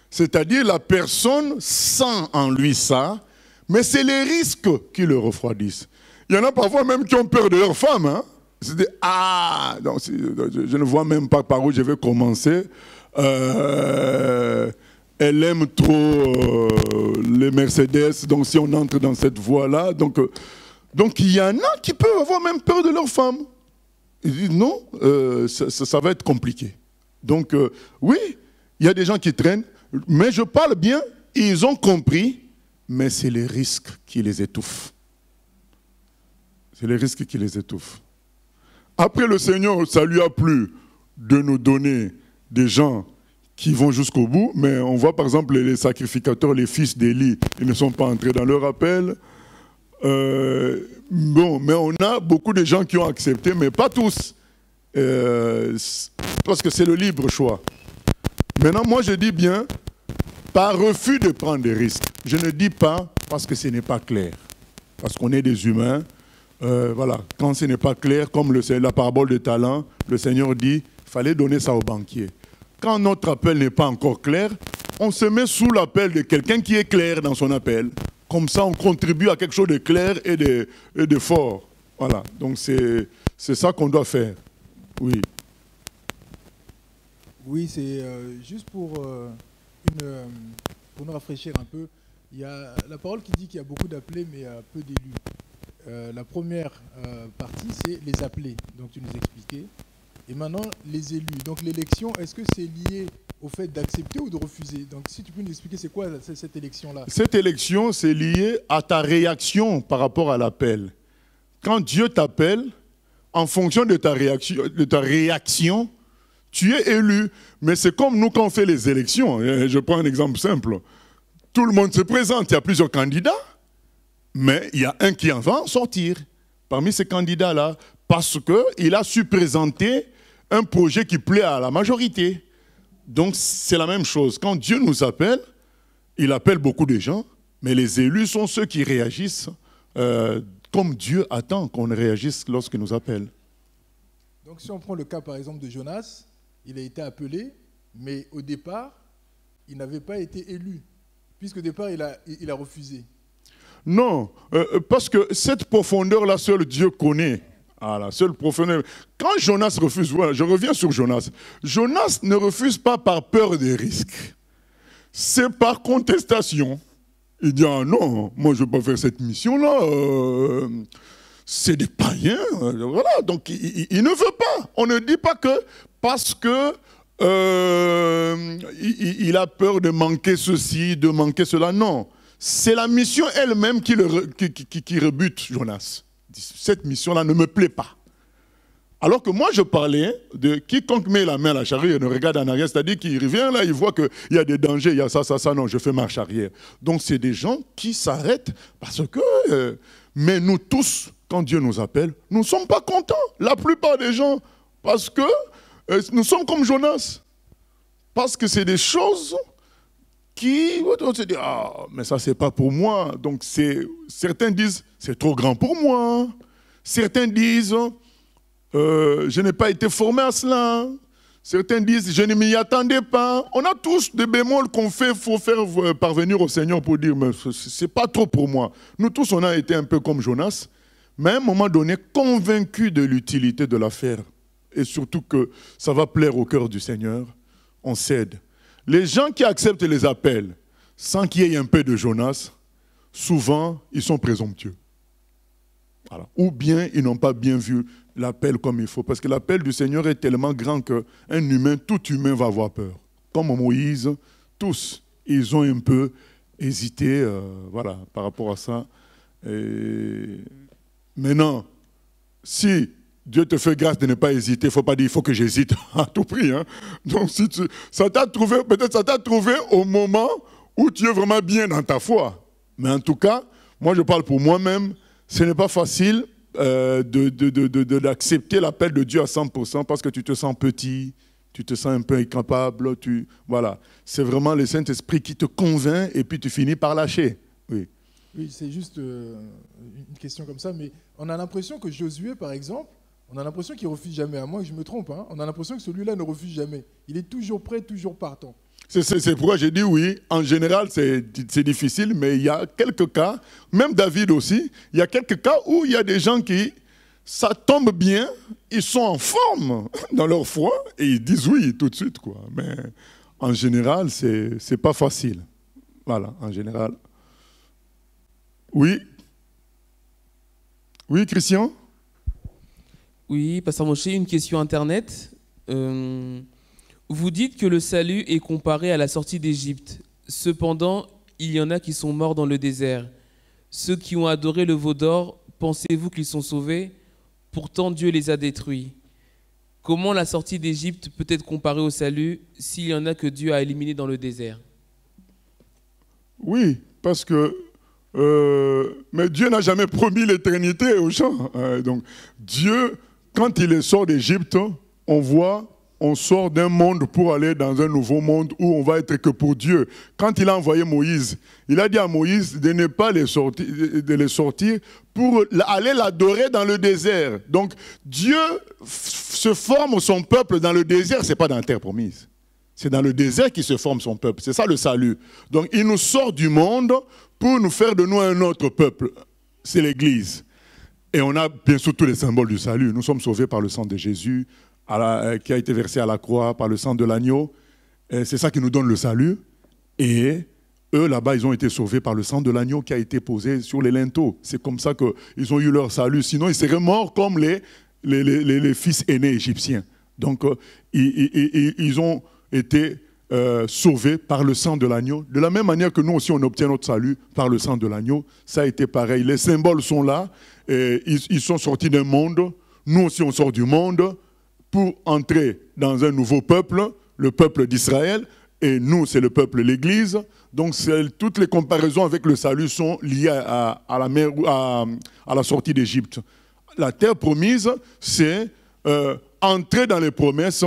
C'est-à-dire la personne sent en lui ça, mais c'est les risques qui le refroidissent. Il y en a parfois même qui ont peur de leur femme. Hein. dire ah, je, ne vois même pas par où je vais commencer. Euh, elle aime trop euh, les Mercedes, donc si on entre dans cette voie-là, donc euh, donc il y en a qui peuvent avoir même peur de leur femme. Ils disent non, euh, ça, va être compliqué. Donc oui, il y a des gens qui traînent, mais je parle bien, ils ont compris, mais c'est les risques qui les étouffent. C'est les risques qui les étouffent. Après le Seigneur, ça lui a plu de nous donner des gens qui vont jusqu'au bout, mais on voit par exemple les sacrificateurs, les fils d'Élie, ils ne sont pas entrés dans leur appel. Euh, bon, mais on a beaucoup de gens qui ont accepté, mais pas tous, euh, parce que c'est le libre choix. Maintenant, moi je dis bien, par refus de prendre des risques. Je ne dis pas parce que ce n'est pas clair, parce qu'on est des humains. Euh, voilà, quand ce n'est pas clair, comme le, la parabole de talent, le Seigneur dit, fallait donner ça aux banquiers quand notre appel n'est pas encore clair, on se met sous l'appel de quelqu'un qui est clair dans son appel. Comme ça, on contribue à quelque chose de clair et de, fort. Voilà, donc c'est ça qu'on doit faire. Oui. Oui, c'est euh, juste pour, euh, euh, pour nous rafraîchir un peu. Il y a la parole qui dit qu'il y a beaucoup d'appelés, mais peu d'élus. la première partie, c'est les appelés. Donc tu nous expliquais et maintenant, les élus. Donc l'élection, est-ce que c'est lié au fait d'accepter ou de refuser Donc si tu peux nous expliquer, c'est quoi cette élection-là Cette élection, c'est lié à ta réaction par rapport à l'appel. Quand Dieu t'appelle, en fonction de ta réaction, de ta réaction tu es élu. Mais c'est comme nous quand on fait les élections. Hein. Je prends un exemple simple. Tout le monde se présente, il y a plusieurs candidats, mais il y a un qui en va sortir parmi ces candidats-là parce qu'il a su présenter un projet qui plaît à la majorité. Donc c'est la même chose. Quand Dieu nous appelle, il appelle beaucoup de gens, mais les élus sont ceux qui réagissent euh, comme Dieu attend qu'on réagisse lorsqu'il nous appelle. Donc si on prend le cas par exemple de Jonas, il a été appelé, mais au départ, il n'avait pas été élu, puisque au départ, il a refusé. Non, euh, euh, parce que cette profondeur-là, seul Dieu connaît. Ah, la seule profondeur. Quand Jonas refuse, voilà, je reviens sur Jonas. Jonas ne refuse pas par peur des risques. C'est par contestation. Il dit Ah non, moi je ne pas faire cette mission-là. Euh, c'est des païens. Voilà, donc il, ne veut pas. On ne dit pas que parce que il a peur de manquer ceci, de manquer cela. Non. C'est la mission elle-même qui, qui, rebute Jonas. Cette mission-là ne me plaît pas. Alors que moi, je parlais de quiconque met la main à la charrue et ne regarde en arrière, c'est-à-dire qu'il revient là, il voit qu'il y a des dangers, il y a ça, ça, ça, non, je fais marche arrière. Donc, c'est des gens qui s'arrêtent parce que, euh, mais nous tous, quand Dieu nous appelle, nous ne sommes pas contents, la plupart des gens, parce que euh, nous sommes comme Jonas. Parce que c'est des choses qui, on se dit, ah, mais ça, c'est pas pour moi. Donc, certains disent, c'est trop grand pour moi. Certains disent, euh, je n'ai pas été formé à cela. Certains disent, je ne m'y attendais pas. On a tous des bémols qu'on fait, faut faire euh, parvenir au Seigneur pour dire, mais c'est pas trop pour moi. Nous tous, on a été un peu comme Jonas, mais à un moment donné, convaincu de l'utilité de l'affaire. Et surtout que ça va plaire au cœur du Seigneur, on cède. Les gens qui acceptent les appels sans qu'il y ait un peu de Jonas, souvent, ils sont présomptueux. Ou bien ils n'ont pas bien vu l'appel comme il faut. Parce que l'appel du Seigneur est tellement grand qu'un humain, tout humain va avoir peur. Comme Moïse, tous, ils ont un peu hésité euh, voilà, par rapport à ça. maintenant, si Dieu te fait grâce de ne pas hésiter. Il ne faut pas dire, il faut que j'hésite à tout prix. Hein. Donc, si tu, ça t'a trouvé, peut-être ça t'a trouvé au moment où tu es vraiment bien dans ta foi. Mais en tout cas, moi, je parle pour moi-même. Ce n'est pas facile euh, d'accepter de, l'appel de Dieu à 100% parce que tu te sens petit, tu te sens un peu incapable. Tu, voilà. C'est vraiment le Saint-Esprit qui te convainc et puis tu finis par lâcher. Oui. Oui, c'est juste euh, une question comme ça, mais on a l'impression que Josué, par exemple, on a l'impression qu'il refuse jamais, à hein. moi je me trompe. Hein. On a l'impression que celui-là ne refuse jamais. Il est toujours prêt, toujours partant. C'est pourquoi j'ai dit oui. En général, c'est difficile, mais il y a quelques cas, même David aussi, il y a quelques cas où il y a des gens qui, ça tombe bien, ils sont en forme dans leur foi et ils disent oui tout de suite. Quoi. Mais en général, c'est pas facile. Voilà, en général. Oui. Oui, Christian oui, Pasteur Moshe, une question internet. Euh, vous dites que le salut est comparé à la sortie d'Égypte. Cependant, il y en a qui sont morts dans le désert. Ceux qui ont adoré le veau d'or, pensez-vous qu'ils sont sauvés Pourtant, Dieu les a détruits. Comment la sortie d'Égypte peut être comparée au salut s'il y en a que Dieu a éliminé dans le désert Oui, parce que euh, mais Dieu n'a jamais promis l'éternité aux gens. Euh, donc Dieu quand il sort d'Égypte, on voit, on sort d'un monde pour aller dans un nouveau monde où on va être que pour Dieu. Quand il a envoyé Moïse, il a dit à Moïse de ne pas les sortir, de les sortir pour aller l'adorer dans le désert. Donc Dieu se forme son peuple dans le désert, ce n'est pas dans la terre promise. C'est dans le désert qu'il se forme son peuple. C'est ça le salut. Donc il nous sort du monde pour nous faire de nous un autre peuple. C'est l'Église. Et on a bien sûr tous les symboles du salut. Nous sommes sauvés par le sang de Jésus, à euh, qui a été versé à la croix, par le sang de l'agneau. C'est ça qui nous donne le salut. Et eux, là-bas, ils ont été sauvés par le sang de l'agneau qui a été posé sur les linteaux. C'est comme ça qu'ils ont eu leur salut. Sinon, ils seraient morts comme les, les, fils aînés égyptiens. Donc, euh, ils, ont été euh, sauvés par le sang de l'agneau. De la même manière que nous aussi, on obtient notre salut par le sang de l'agneau. Ça a été pareil. Les symboles sont là, ils, sont sortis d'un monde, nous aussi on sort du monde pour entrer dans un nouveau peuple, le peuple d'Israël, et nous c'est le peuple, l'Église. Donc toutes les comparaisons avec le salut sont liées à, la, la sortie d'Égypte. La terre promise, c'est euh, entrer dans les promesses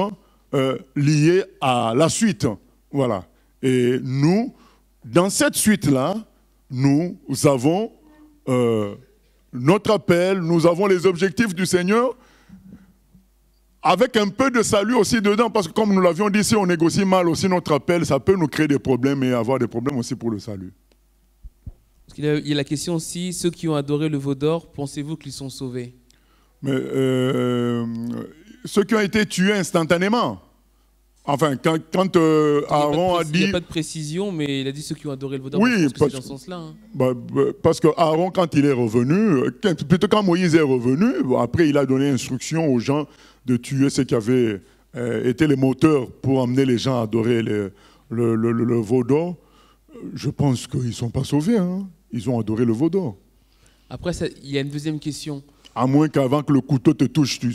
euh, liées à la suite. Voilà. Et nous, dans cette suite-là, nous avons euh, notre appel, nous avons les objectifs du Seigneur, avec un peu de salut aussi dedans, parce que comme nous l'avions dit, si on négocie mal aussi notre appel, ça peut nous créer des problèmes et avoir des problèmes aussi pour le salut. Il y a la question aussi, ceux qui ont adoré le veau d'or, pensez-vous qu'ils sont sauvés Mais euh, ceux qui ont été tués instantanément, Enfin, quand, quand euh, Aaron a, dit. Il n'y a pas de précision, mais il a dit ceux qui ont adoré le vaudou. Oui, parce que hein. bah, bah, parce que Aaron, quand il est revenu, plutôt quand Moïse est revenu, bah, après, il a donné instruction aux gens de tuer ceux qui avaient euh, été les moteurs pour amener les gens à adorer le, le, le, Je pense qu'ils ne sont pas sauvés. Hein. Ils ont adoré le vaudan. Après, il y a une deuxième question. À moins qu'avant que le couteau te touche, tu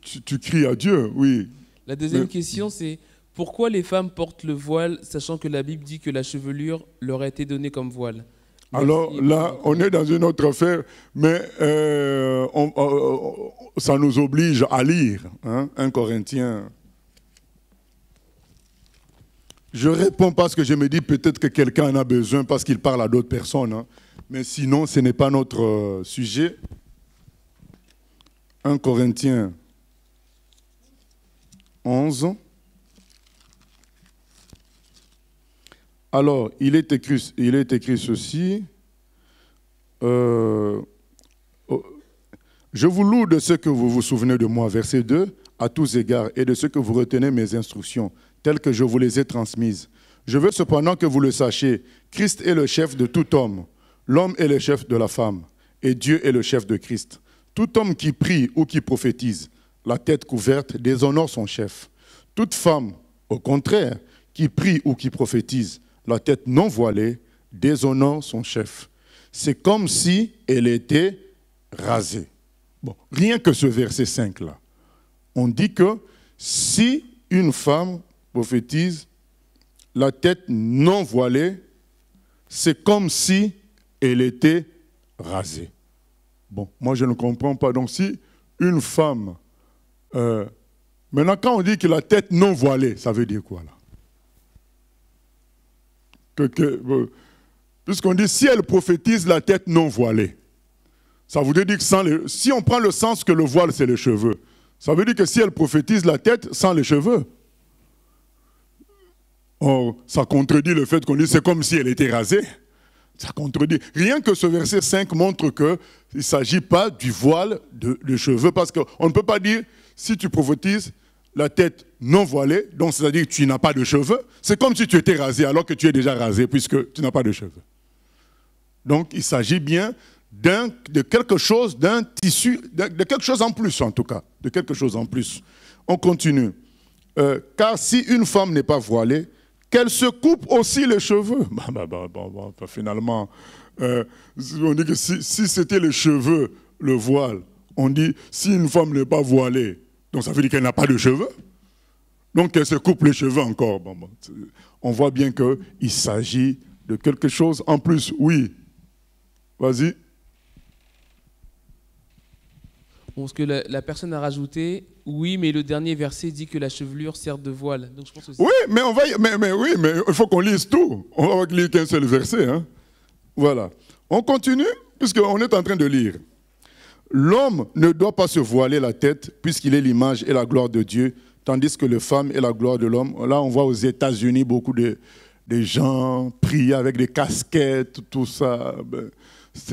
tu, cries à Dieu, oui. La deuxième question, c'est pourquoi les femmes portent le voile, sachant que la Bible dit que la chevelure leur a été donnée comme voile Alors là, on est dans une autre affaire, mais euh, euh, ça nous oblige à lire hein, Un 1 Corinthiens. Je réponds parce que je me dis peut-être que quelqu'un en a besoin parce qu'il parle à d'autres personnes, hein. mais sinon ce n'est pas notre euh, sujet. Un Corinthiens 11. Alors, il est écrit, il est écrit ceci. Euh, oh, je vous loue de ce que vous vous souvenez de moi, verset 2, à tous égards, et de ce que vous retenez mes instructions, telles que je vous les ai transmises. Je veux cependant que vous le sachiez, Christ est le chef de tout homme, l'homme est le chef de la femme, et Dieu est le chef de Christ. Tout homme qui prie ou qui prophétise la tête couverte déshonore son chef. Toute femme, au contraire, qui prie ou qui prophétise, la tête non voilée, déshonore son chef. C'est comme si elle était rasée. Bon, rien que ce verset 5-là. On dit que si une femme prophétise, la tête non voilée, c'est comme si elle était rasée. Bon, moi je ne comprends pas. Donc si une femme euh, maintenant, quand on dit que la tête non voilée, ça veut dire quoi là euh, Puisqu'on dit si elle prophétise la tête non voilée, ça voudrait dire que sans le... si on prend le sens que le voile, c'est les cheveux, ça veut dire que si elle prophétise la tête sans les cheveux, oh, ça contredit le fait qu'on dit c'est comme si elle était rasée. Ça contredit. Rien que ce verset 5 montre qu'il ne s'agit pas du voile de, de cheveux, parce qu'on ne peut pas dire si tu prophétises la tête non voilée, donc c'est-à-dire que tu n'as pas de cheveux, c'est comme si tu étais rasé alors que tu es déjà rasé puisque tu n'as pas de cheveux. Donc il s'agit bien de quelque chose, d'un tissu, de quelque chose en plus en tout cas, de quelque chose en plus. On continue. car si une femme n'est pas voilée, qu'elle se coupe aussi les cheveux. Bah, bah, bah, finalement, on dit que si, si c'était les cheveux, le voile, on dit si une femme n'est pas voilée, donc ça veut dire qu'elle n'a pas de cheveux. Donc elle se coupe les cheveux encore. on voit bien qu'il s'agit de quelque chose en plus. Oui. Vas-y. ce que la, personne a rajouté, oui, mais le dernier verset dit que la chevelure sert de voile. oui, mais on va, mais, mais oui, mais il faut qu'on lise tout. On va lire qu'un seul verset. Hein. Voilà. On continue puisqu'on est en train de lire. L'homme ne doit pas se voiler la tête puisqu'il est l'image et la gloire de Dieu, tandis que la femme est la gloire de l'homme. Là, on voit aux États-Unis beaucoup de, gens prier avec des casquettes, tout ça. Ben,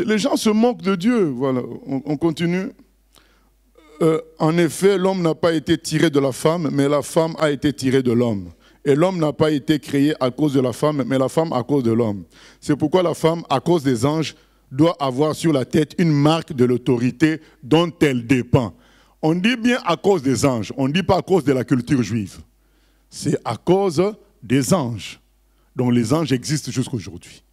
les gens se moquent de Dieu. Voilà, on, continue. Euh, en effet, l'homme n'a pas été tiré de la femme, mais la femme a été tirée de l'homme. Et l'homme n'a pas été créé à cause de la femme, mais la femme à cause de l'homme. C'est pourquoi la femme, à cause des anges, doit avoir sur la tête une marque de l'autorité dont elle dépend. On dit bien à cause des anges, on ne dit pas à cause de la culture juive. C'est à cause des anges, dont les anges existent jusqu'aujourd'hui.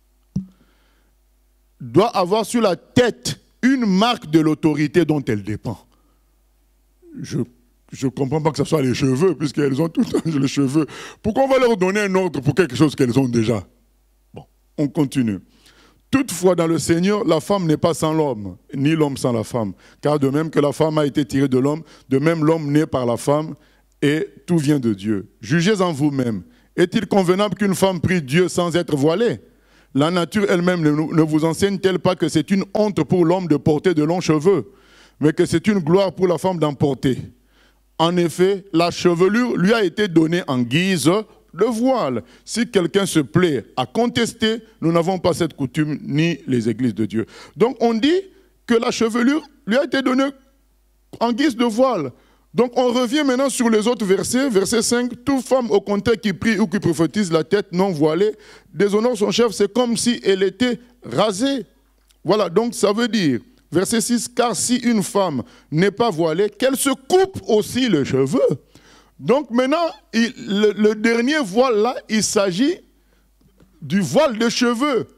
Doit avoir sur la tête une marque de l'autorité dont elle dépend. Je ne comprends pas que ce soit les cheveux, puisqu'elles ont tout le les cheveux. Pourquoi on va leur donner un ordre pour quelque chose qu'elles ont déjà Bon, on continue. Toutefois, dans le Seigneur, la femme n'est pas sans l'homme, ni l'homme sans la femme. Car de même que la femme a été tirée de l'homme, de même l'homme naît par la femme, et tout vient de Dieu. Jugez en vous-même. Est-il convenable qu'une femme prie Dieu sans être voilée La nature elle-même ne vous enseigne-t-elle pas que c'est une honte pour l'homme de porter de longs cheveux, mais que c'est une gloire pour la femme d'en porter En effet, la chevelure lui a été donnée en guise le voile. Si quelqu'un se plaît à contester, nous n'avons pas cette coutume ni les églises de Dieu. Donc on dit que la chevelure lui a été donnée en guise de voile. Donc on revient maintenant sur les autres versets. Verset 5, toute femme au contraire qui prie ou qui prophétise la tête non voilée déshonore son chef, c'est comme si elle était rasée. Voilà, donc ça veut dire, verset 6, car si une femme n'est pas voilée, qu'elle se coupe aussi les cheveux. Donc maintenant, le, dernier voile là, il s'agit du voile de cheveux,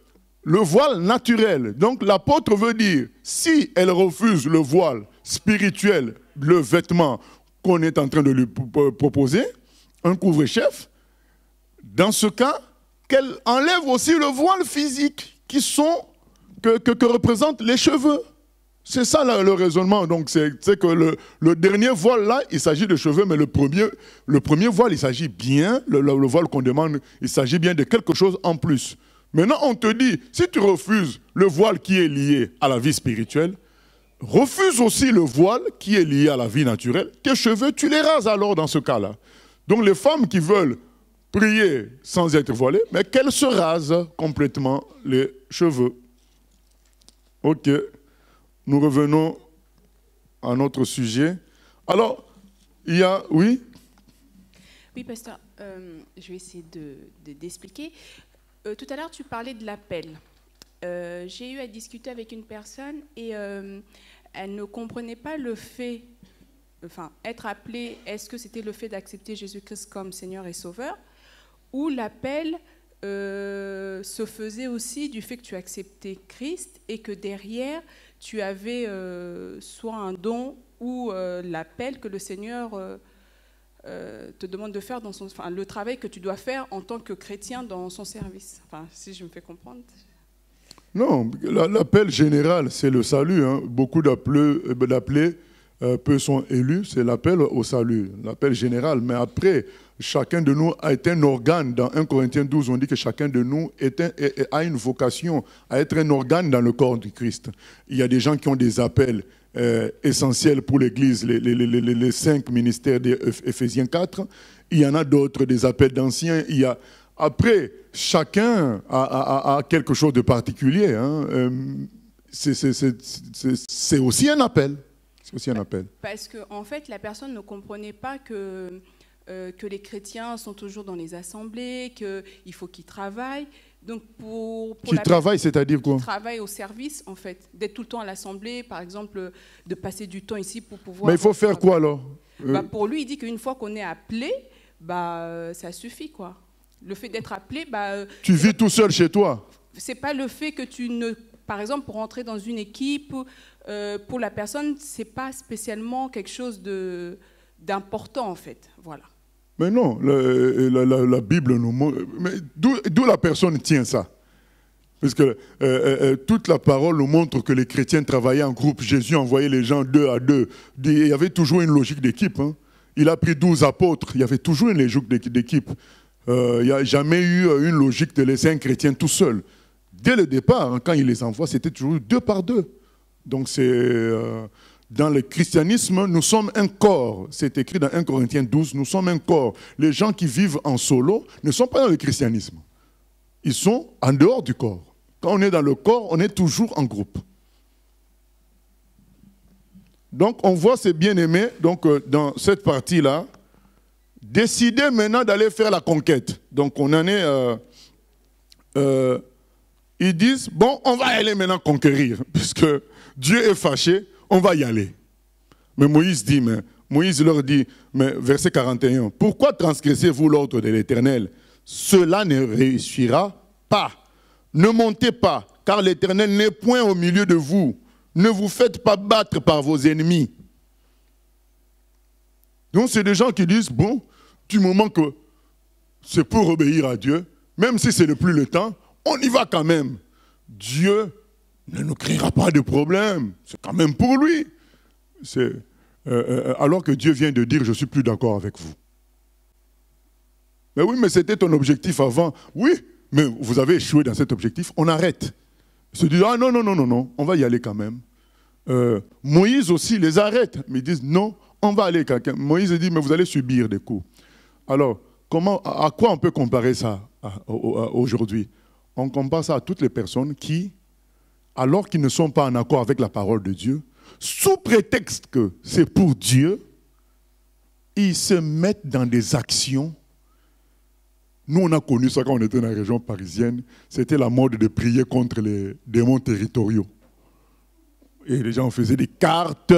le voile naturel. Donc l'apôtre veut dire, si elle refuse le voile spirituel, le vêtement qu'on est en train de lui proposer, un couvre-chef, dans ce cas, qu'elle enlève aussi le voile physique qui sont, que représentent les cheveux. C'est ça le raisonnement. Donc, c'est que le, dernier voile, là, il s'agit de cheveux, mais le premier, le premier voile, il s'agit bien, le, le voile qu'on demande, il s'agit bien de quelque chose en plus. Maintenant, on te dit, si tu refuses le voile qui est lié à la vie spirituelle, refuse aussi le voile qui est lié à la vie naturelle. Tes cheveux, tu les rases alors dans ce cas-là. Donc, les femmes qui veulent prier sans être voilées, mais qu'elles se rasent complètement les cheveux. OK nous revenons à notre sujet. Alors, il y a, oui Oui, pasteur, euh, je vais essayer d'expliquer. Euh, tout à l'heure, tu parlais de l'appel. Euh, j'ai eu à discuter avec une personne et elle ne comprenait pas le fait, enfin, être appelé, est-ce que c'était le fait d'accepter Jésus-Christ comme Seigneur et Sauveur ou l'appel se faisait aussi du fait que tu acceptais Christ et que derrière, tu avais euh, soit un don ou euh, l'appel que le Seigneur euh, te demande de faire dans son, enfin, le travail que tu dois faire en tant que chrétien dans son service. Enfin, si je me fais comprendre. Non, l'appel général, c'est le salut. Hein. Beaucoup d'appelés peu sont élus, c'est l'appel au salut, l'appel général. Mais après, chacun de nous est un organe. Dans 1 Corinthiens 12, on dit que chacun de nous a une vocation à être un organe dans le corps du Christ. Il y a des gens qui ont des appels euh, essentiels pour l'Église, les, cinq ministères d'Éphésiens 4. Il y en a d'autres, des appels d'anciens. Il y a... Après, chacun a, quelque chose de particulier. Hein. Euh, c'est aussi un appel. C'est aussi un appel. Parce que en fait, la personne ne comprenait pas que euh, que les chrétiens sont toujours dans les assemblées, qu'il faut qu'ils travaillent. Donc pour, pour qui c'est-à-dire quoi Tu travaillent au service, en fait, d'être tout le temps à l'assemblée, par exemple, de passer du temps ici pour pouvoir. Mais il faut faire quoi alors euh bah, Pour lui, il dit qu'une fois qu'on est appelé, bah ça suffit quoi. Le fait d'être appelé, bah. Euh, tu vis tout seul chez toi. C'est pas le fait que tu ne par exemple, pour rentrer dans une équipe, pour la personne, c'est pas spécialement quelque chose de d'important en fait. Voilà. Mais non, euh, la, Bible nous montre. D'où la personne tient ça parce que euh, euh, toute la parole nous montre que les chrétiens travaillaient en groupe. Jésus envoyait les gens deux à deux. Il y avait toujours une logique d'équipe. Hein. Il a pris douze apôtres. Il y avait toujours une logique d'équipe. il n'y a jamais eu une logique de laisser un chrétien tout seul. Dès le départ, hein, quand il les envoie, c'était toujours deux par deux. Donc c'est dans le christianisme, nous sommes un corps. C'est écrit dans 1 Corinthiens 12, nous sommes un corps. Les gens qui vivent en solo ne sont pas dans le christianisme. Ils sont en dehors du corps. Quand on est dans le corps, on est toujours en groupe. Donc on voit ces bien-aimés donc, euh, dans cette partie-là, décider maintenant d'aller faire la conquête. Donc on en est... Euh, euh, ils disent, bon, on va aller maintenant conquérir, puisque Dieu est fâché on va y aller. Mais Moïse dit, mais, Moïse leur dit, mais, verset 41, pourquoi transgressez-vous l'ordre de l'Éternel Cela ne réussira pas. Ne montez pas, car l'Éternel n'est point au milieu de vous. Ne vous faites pas battre par vos ennemis. Donc c'est des gens qui disent, bon, du moment que c'est pour obéir à Dieu, même si ce n'est plus le temps, on y va quand même. Dieu ne nous créera pas de problème. C'est quand même pour lui. C'est euh, euh, euh, alors que Dieu vient de dire, je ne suis plus d'accord avec vous. Mais oui, mais c'était ton objectif avant. Oui, mais vous avez échoué dans cet objectif. On arrête. Ils se dit, ah non, non, non, non, non, on va y aller quand même. Moïse aussi les arrête. Mais ils disent, non, on va aller quand même. Moïse dit, mais vous allez subir des coups. Alors, comment, à quoi on peut comparer ça aujourd'hui On compare ça à toutes les personnes qui alors qu'ils ne sont pas en accord avec la parole de Dieu, sous prétexte que c'est pour Dieu, ils se mettent dans des actions. Nous, on a connu ça quand on était dans la région parisienne. C'était la mode de prier contre les démons territoriaux. Et les gens faisaient des cartes.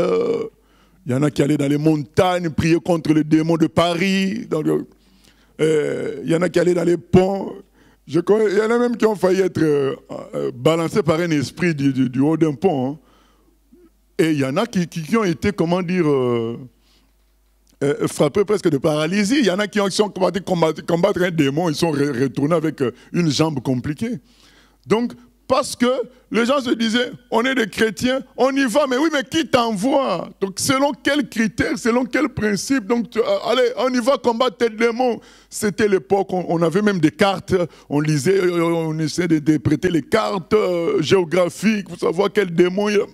Il y en a qui allaient dans les montagnes prier contre les démons de Paris. Dans le... Euh, il y en a qui allaient dans les ponts il y en a même qui ont failli être euh, euh, balancés par un esprit du, haut d'un pont. Hein. Et il y en a qui, ont été, comment dire, euh, frappés presque de paralysie. Il y en a qui ont, qui combattu combattre, un démon, ils sont retournés avec une jambe compliquée. Donc, parce que les gens se disaient, on est des chrétiens, on y va, mais oui, mais qui t'envoie Donc selon quels critères, selon quels principes Donc euh, allez, on y va combattre tes démons. C'était l'époque, on, avait même des cartes, on lisait, on essayait prêter les cartes euh, géographiques pour savoir quel démon il y a.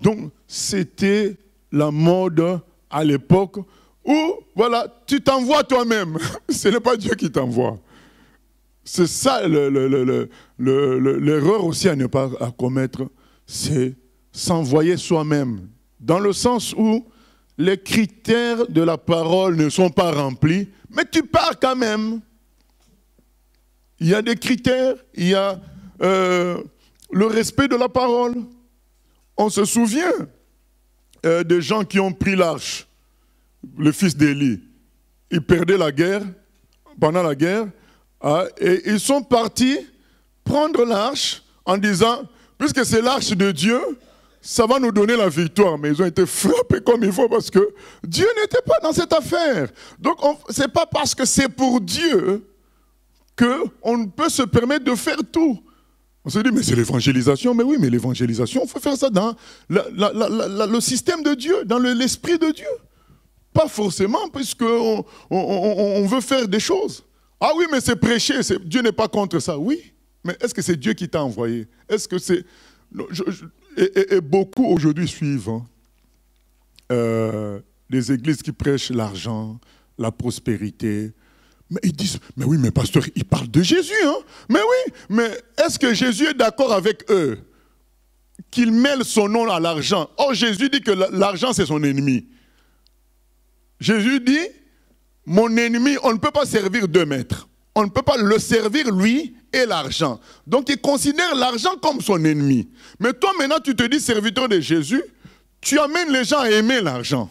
Donc c'était la mode à l'époque où, voilà, tu t'envoies toi-même. Ce n'est pas Dieu qui t'envoie. C'est ça l'erreur aussi à ne pas à commettre, c'est s'envoyer soi-même. Dans le sens où les critères de la parole ne sont pas remplis, mais tu pars quand même. Il y a des critères, il y a euh, le respect de la parole. On se souvient euh, des gens qui ont pris l'arche, le fils d'Élie. Il perdait la guerre, pendant la guerre, ah, et ils sont partis prendre l'arche en disant, puisque c'est l'arche de Dieu, ça va nous donner la victoire. Mais ils ont été frappés comme il faut parce que Dieu n'était pas dans cette affaire. Donc, ce n'est pas parce que c'est pour Dieu qu'on peut se permettre de faire tout. On se dit, mais c'est l'évangélisation. Mais oui, mais l'évangélisation, il faut faire ça dans le système de Dieu, dans l'esprit de Dieu. Pas forcément, puisqu'on veut faire des choses. Ah oui, mais c'est prêcher, Dieu n'est pas contre ça. Oui, mais est-ce que c'est Dieu qui t'a envoyé Est-ce que c'est... Et, beaucoup aujourd'hui suivent hein, euh, les églises qui prêchent l'argent, la prospérité, mais ils disent, mais oui, mais pasteur, ils parlent de Jésus. Hein. Mais oui, mais est-ce que Jésus est d'accord avec eux qu'il mêle son nom à l'argent Or, Jésus dit que l'argent, c'est son ennemi. Jésus dit, mon ennemi, on ne peut pas servir deux maîtres. On ne peut pas le servir, lui, et l'argent. Donc il considère l'argent comme son ennemi. Mais toi maintenant, tu te dis serviteur de Jésus, tu amènes les gens à aimer l'argent.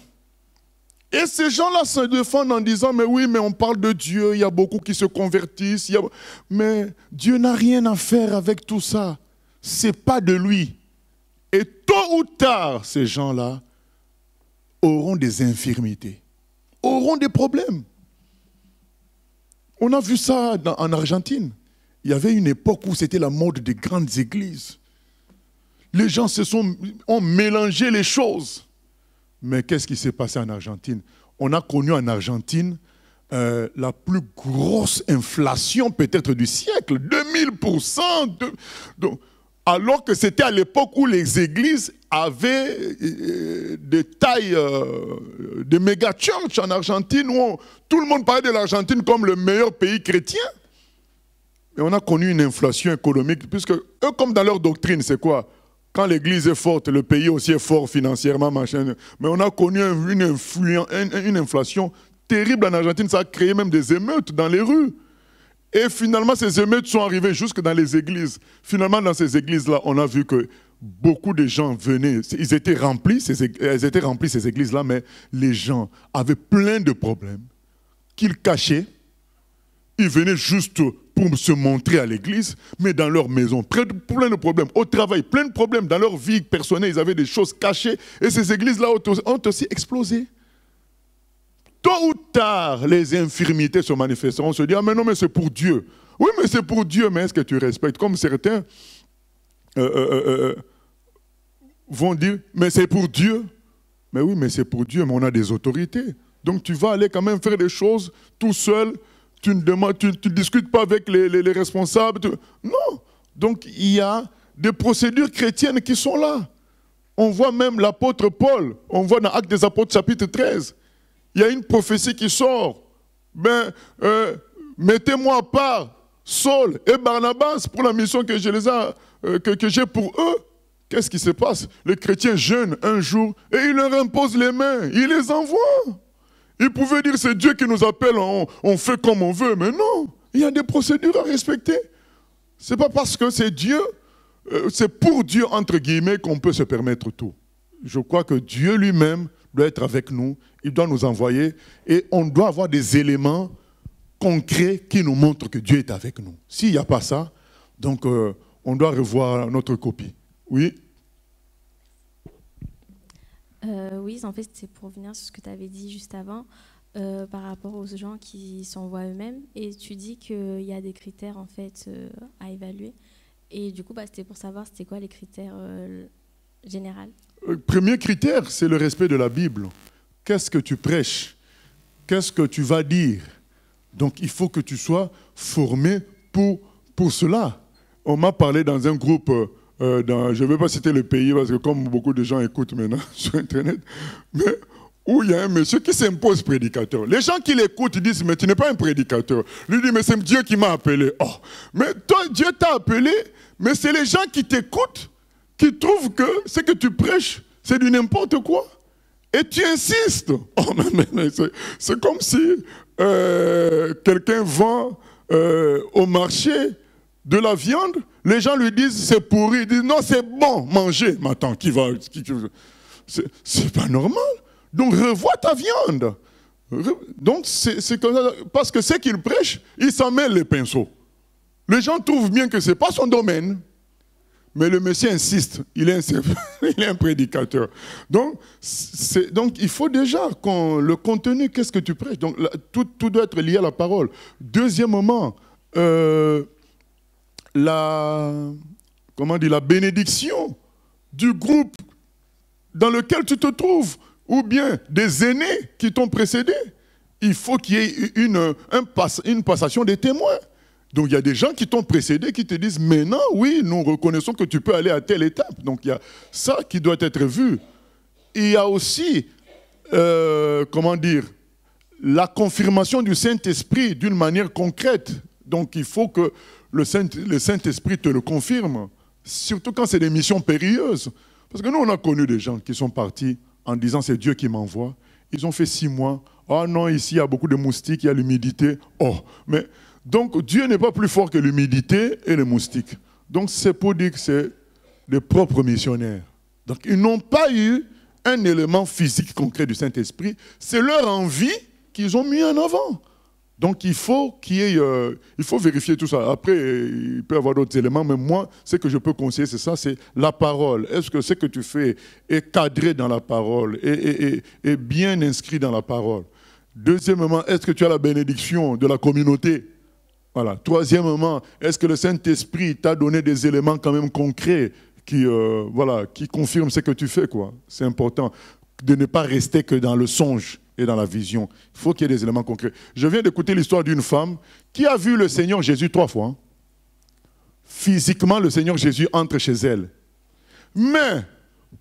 Et ces gens-là se défendent en disant, mais oui, mais on parle de Dieu, il y a beaucoup qui se convertissent, mais Dieu n'a rien à faire avec tout ça. C'est pas de lui. Et tôt ou tard, ces gens-là auront des infirmités auront des problèmes. On a vu ça en Argentine. Il y avait une époque où c'était la mode des grandes églises. Les gens se sont, ont mélangé les choses. Mais qu'est-ce qui s'est passé en Argentine On a connu en Argentine euh, la plus grosse inflation peut-être du siècle, 2000%. De, alors que c'était à l'époque où les églises avait euh, des tailles euh, de méga church en Argentine où tout le monde parlait de l'Argentine comme le meilleur pays chrétien. Mais on a connu une inflation économique, puisque eux, comme dans leur doctrine, c'est quoi Quand l'église est forte, le pays aussi est fort financièrement, machin. Mais on a connu une, une inflation terrible en Argentine, ça a créé même des émeutes dans les rues. Et finalement, ces émeutes sont arrivées jusque dans les églises. Finalement, dans ces églises-là, on a vu que beaucoup de gens venaient, ils étaient remplis, ces, étaient ces églises-là, mais les gens avaient plein de problèmes qu'ils cachaient. Ils venaient juste pour se montrer à l'église, mais dans leur maison, plein de problèmes, au travail, plein de problèmes, dans leur vie personnelle, ils avaient des choses cachées, et ces églises-là ont aussi explosé. Tôt ou tard, les infirmités se manifesteront, on se dit, ah mais non, mais c'est pour Dieu. Oui, mais c'est pour Dieu, mais est-ce que tu respectes Comme certains, euh, euh, euh, vont dire, mais c'est pour Dieu. Mais oui, mais c'est pour Dieu, mais on a des autorités. Donc tu vas aller quand même faire des choses tout seul, tu ne tu, discutes pas avec les, responsables. Non. Donc il y a des procédures chrétiennes qui sont là. On voit même l'apôtre Paul, on voit dans Actes des Apôtres chapitre 13, il y a une prophétie qui sort. Ben, mettez-moi à part Saul et Barnabas pour la mission que j'ai euh, que, que pour eux. Qu'est-ce qui se passe Les chrétiens jeûnent un jour et il leur impose les mains, il les envoie. Ils pouvaient dire c'est Dieu qui nous appelle, on, fait comme on veut, mais non, il y a des procédures à respecter. C'est pas parce que c'est Dieu, euh, c'est pour Dieu entre guillemets qu'on peut se permettre tout. Je crois que Dieu lui-même doit être avec nous, il doit nous envoyer et on doit avoir des éléments concret qui nous montre que Dieu est avec nous. S'il n'y a pas ça, donc euh, on doit revoir notre copie. Oui euh, Oui, en fait, c'est pour revenir sur ce que tu avais dit juste avant euh, par rapport aux gens qui s'envoient eux-mêmes. Et tu dis qu'il y a des critères en fait à évaluer. Et du coup, bah, c'était pour savoir c'était quoi les critères généraux. Premier critère, c'est le respect de la Bible. Qu'est-ce que tu prêches Qu'est-ce que tu vas dire donc il faut que tu sois formé pour, pour cela. On m'a parlé dans un groupe, euh, euh, je ne vais pas citer le pays parce que comme beaucoup de gens écoutent maintenant sur Internet, mais où il y a un monsieur qui s'impose prédicateur. Les gens qui l'écoutent disent, mais tu n'es pas un prédicateur. Lui dit, mais c'est Dieu qui m'a appelé. Oh, mais toi, Dieu t'a appelé, mais c'est les gens qui t'écoutent qui trouvent que ce que tu prêches, c'est du n'importe quoi. Et tu insistes. Oh, c'est comme si euh, quelqu'un vend euh, au marché de la viande, les gens lui disent c'est pourri. Ils disent non, c'est bon, mangez. maintenant !» attends, qui va. c'est pas normal. Donc revois ta viande. Donc c'est Parce que ce qu'il prêche, il s'en mêle les pinceaux. Les gens trouvent bien que ce n'est pas son domaine. Mais le monsieur insiste, il est un, il est un prédicateur. Donc, donc, il faut déjà le contenu, qu'est-ce que tu prêches Donc, tout, doit être lié à la parole. Deuxièmement, euh, la, comment dit, la bénédiction du groupe dans lequel tu te trouves, ou bien des aînés qui t'ont précédé. Il faut qu'il y ait une, une passation des témoins. Donc il y a des gens qui t'ont précédé, qui te disent maintenant, oui, nous reconnaissons que tu peux aller à telle étape. Donc il y a ça qui doit être vu. Il y a aussi, euh, comment dire, la confirmation du Saint-Esprit d'une manière concrète. Donc il faut que le Saint-Esprit te le confirme, surtout quand c'est des missions périlleuses. Parce que nous, on a connu des gens qui sont partis en disant c'est Dieu qui m'envoie. Ils ont fait six mois. Oh non, ici il y a beaucoup de moustiques, il y a l'humidité. Oh, mais donc Dieu n'est pas plus fort que l'humidité et les moustiques. Donc c'est pour dire que c'est les propres missionnaires. Donc ils n'ont pas eu un élément physique concret du Saint-Esprit. C'est leur envie qu'ils ont mis en avant. Donc il faut, qu'il euh, il faut vérifier tout ça. Après, il peut y avoir d'autres éléments, mais moi, ce que je peux conseiller, c'est ça, c'est la parole. Est-ce que ce que tu fais est cadré dans la parole, et est bien inscrit dans la parole Deuxièmement, est-ce que tu as la bénédiction de la communauté voilà. Troisièmement, est-ce que le Saint-Esprit t'a donné des éléments quand même concrets qui, euh, voilà, qui confirment ce que tu fais quoi C'est important de ne pas rester que dans le songe et dans la vision. Il faut qu'il y ait des éléments concrets. Je viens d'écouter l'histoire d'une femme qui a vu le Seigneur Jésus trois fois. Hein. Physiquement, le Seigneur Jésus entre chez elle. Mais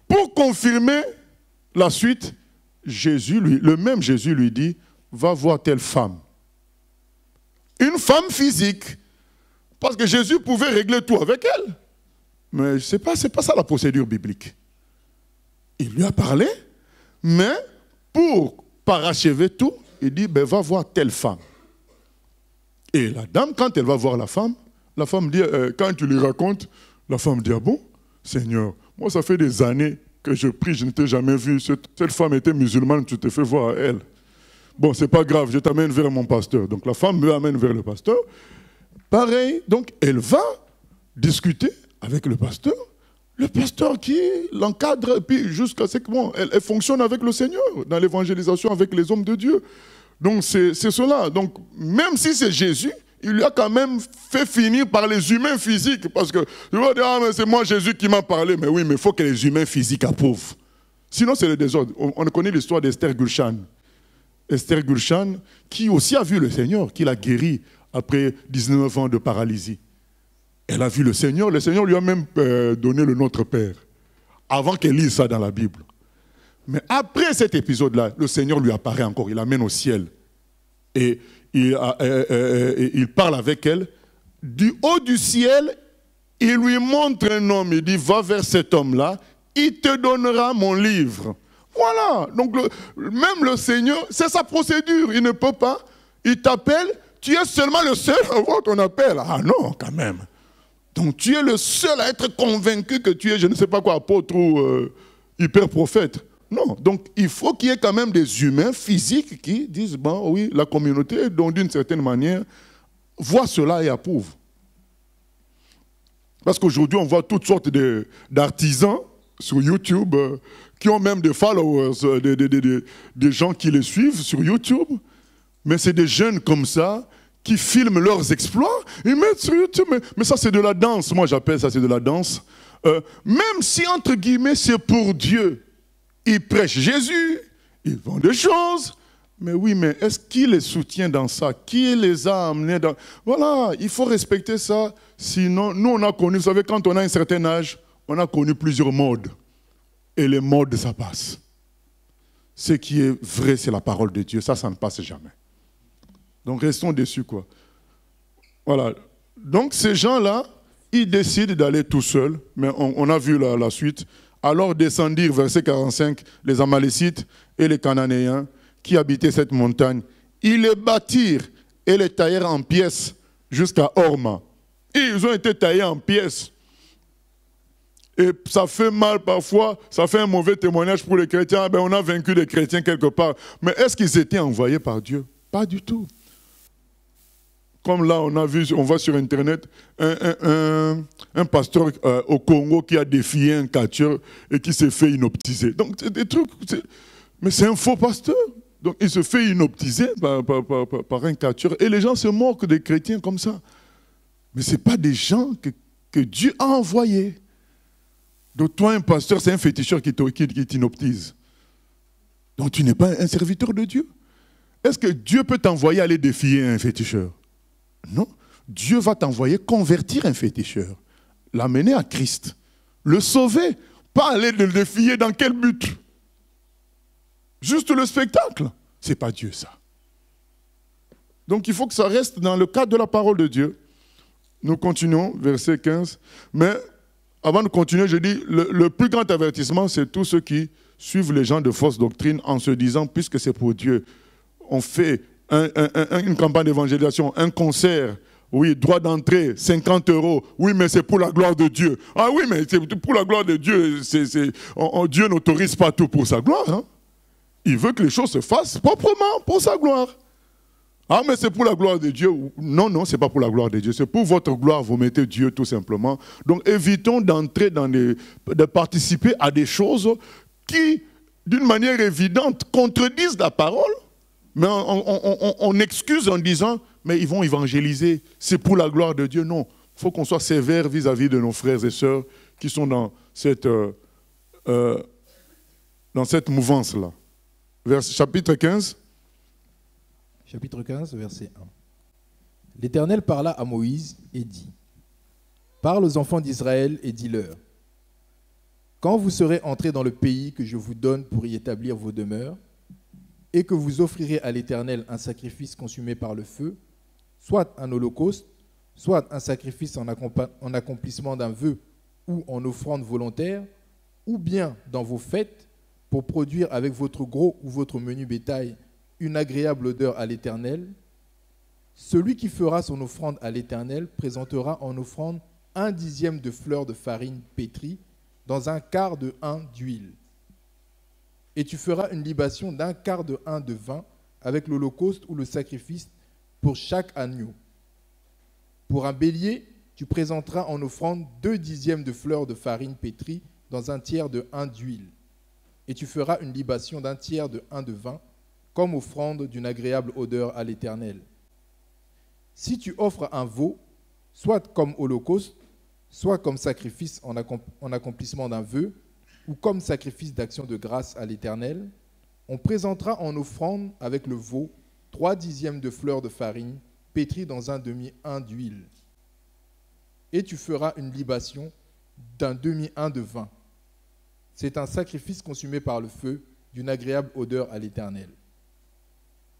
pour confirmer la suite, Jésus le même Jésus lui dit, va voir telle femme une femme physique, parce que Jésus pouvait régler tout avec elle. Mais ce n'est pas, ça la procédure biblique. Il lui a parlé, mais pour parachever tout, il dit, ben, va voir telle femme. Et la dame, quand elle va voir la femme, la femme dit, euh, quand tu lui racontes, la femme dit, ah bon, Seigneur, moi ça fait des années que je prie, je ne t'ai jamais vu. Cette, cette femme était musulmane, tu t'es fait voir à elle. Bon, c'est pas grave, je t'amène vers mon pasteur. Donc la femme me amène vers le pasteur. Pareil, donc elle va discuter avec le pasteur. Le pasteur qui l'encadre, puis jusqu'à ce que bon, elle, fonctionne avec le Seigneur, dans l'évangélisation avec les hommes de Dieu. Donc c'est cela. Donc même si c'est Jésus, il lui a quand même fait finir par les humains physiques. Parce que tu vas dire, ah, mais c'est moi Jésus qui m'a parlé. Mais oui, mais il faut que les humains physiques approuvent. Sinon, c'est le désordre. On, connaît l'histoire d'Esther Gulshan. Esther Gulshan, qui aussi a vu le Seigneur, qui l'a guéri après 19 ans de paralysie. Elle a vu le Seigneur, le Seigneur lui a même euh, donné le Notre Père, avant qu'elle lise ça dans la Bible. Mais après cet épisode-là, le Seigneur lui apparaît encore, il l'amène au ciel. Et il, euh, euh, il parle avec elle. Du haut du ciel, il lui montre un homme, il dit, va vers cet homme-là, il te donnera mon livre. Voilà. Donc, même le Seigneur, c'est sa procédure. Il ne peut pas. Il t'appelle. Tu es seulement le seul à avoir ton appel. Ah non, quand même. Donc, tu es le seul à être convaincu que tu es, je ne sais pas quoi, apôtre ou euh, hyper prophète. Non. Donc, il faut qu'il y ait quand même des humains physiques qui disent bon, oui, la communauté, donc d'une certaine manière, voit cela et approuve. Parce qu'aujourd'hui, on voit toutes sortes d'artisans sur YouTube euh, qui ont même des followers, euh, des, gens qui les suivent sur YouTube. Mais c'est des jeunes comme ça qui filment leurs exploits, ils mettent sur YouTube. Mais, ça, c'est de la danse. Moi, j'appelle ça, c'est de la danse. Euh, même si, entre guillemets, c'est pour Dieu, ils prêchent Jésus, ils vendent des choses. Mais oui, mais est-ce qui les soutient dans ça Qui les a amenés dans... Voilà, il faut respecter ça. Sinon, nous, on a connu, vous savez, quand on a un certain âge, on a connu plusieurs modes. Et les modes, ça passe. Ce qui est vrai, c'est la parole de Dieu. Ça, ça ne passe jamais. Donc restons dessus, quoi. Voilà. Donc ces gens-là, ils décident d'aller tout seuls, mais on, a vu la, suite. Alors descendirent, verset 45, les Amalécites et les Cananéens qui habitaient cette montagne. Ils les bâtirent et les taillèrent en pièces jusqu'à Orma. Ils ont été taillés en pièces. Et ça fait mal parfois, ça fait un mauvais témoignage pour les chrétiens. Ah ben on a vaincu les chrétiens quelque part. Mais est-ce qu'ils étaient envoyés par Dieu Pas du tout. Comme là, on a vu, on voit sur Internet un, pasteur euh, au Congo qui a défié un catcheur et qui s'est fait inoptiser. Donc, c'est des trucs. Mais c'est un faux pasteur. Donc, il se fait inoptiser par, un catcheur. Et les gens se moquent des chrétiens comme ça. Mais ce pas des gens que, que Dieu a envoyés. Donc toi, un pasteur, c'est un féticheur qui t'inoptise. Donc tu n'es pas un serviteur de Dieu. Est-ce que Dieu peut t'envoyer aller défier un féticheur Non. Dieu va t'envoyer convertir un féticheur, l'amener à Christ, le sauver, pas aller le défier dans quel but Juste le spectacle. C'est pas Dieu ça. Donc il faut que ça reste dans le cadre de la parole de Dieu. Nous continuons, verset 15. Mais avant de continuer, je dis, le, plus grand avertissement, c'est tous ceux qui suivent les gens de fausse doctrine en se disant, puisque c'est pour Dieu, on fait une campagne d'évangélisation, un concert, oui, droit d'entrée, 50 euros. Oui, mais c'est pour la gloire de Dieu. Ah oui, mais c'est pour la gloire de Dieu. Dieu n'autorise pas tout pour sa gloire. Hein. Il veut que les choses se fassent proprement pour sa gloire. Ah, mais c'est pour la gloire de Dieu. Non, non, c'est pas pour la gloire de Dieu. C'est pour votre gloire, vous mettez Dieu tout simplement. Donc évitons d'entrer dans les. de participer à des choses qui, d'une manière évidente, contredisent la parole, mais on, excuse en disant mais ils vont évangéliser, c'est pour la gloire de Dieu. Non, il faut qu'on soit sévère vis-à-vis de nos frères et sœurs qui sont dans cette, euh, euh, dans cette mouvance-là. Vers chapitre 15 chapitre 15, verset 1. L'Éternel parla à Moïse et dit, Parle aux enfants d'Israël et dis-leur, Quand vous serez entrés dans le pays que je vous donne pour y établir vos demeures, et que vous offrirez à l'Éternel un sacrifice consumé par le feu, soit un holocauste, soit un sacrifice en accomplissement d'un vœu ou en offrande volontaire, ou bien dans vos fêtes, pour produire avec votre gros ou votre menu bétail une agréable odeur à l'Éternel. Celui qui fera son offrande à l'Éternel présentera en offrande un dixième de fleur de farine pétrie dans un quart de un d'huile. Et tu feras une libation d'un quart de un de vin avec l'holocauste ou le sacrifice pour chaque agneau. Pour un bélier, tu présenteras en offrande deux dixièmes de fleur de farine pétrie dans un tiers de un d'huile. Et tu feras une libation d'un tiers de un de vin comme offrande d'une agréable odeur à l'Éternel. Si tu offres un veau, soit comme holocauste, soit comme sacrifice en accomplissement d'un vœu, ou comme sacrifice d'action de grâce à l'Éternel, on présentera en offrande avec le veau trois dixièmes de fleurs de farine pétries dans un demi-un d'huile. Et tu feras une libation d'un demi-un de vin. C'est un sacrifice consumé par le feu d'une agréable odeur à l'Éternel.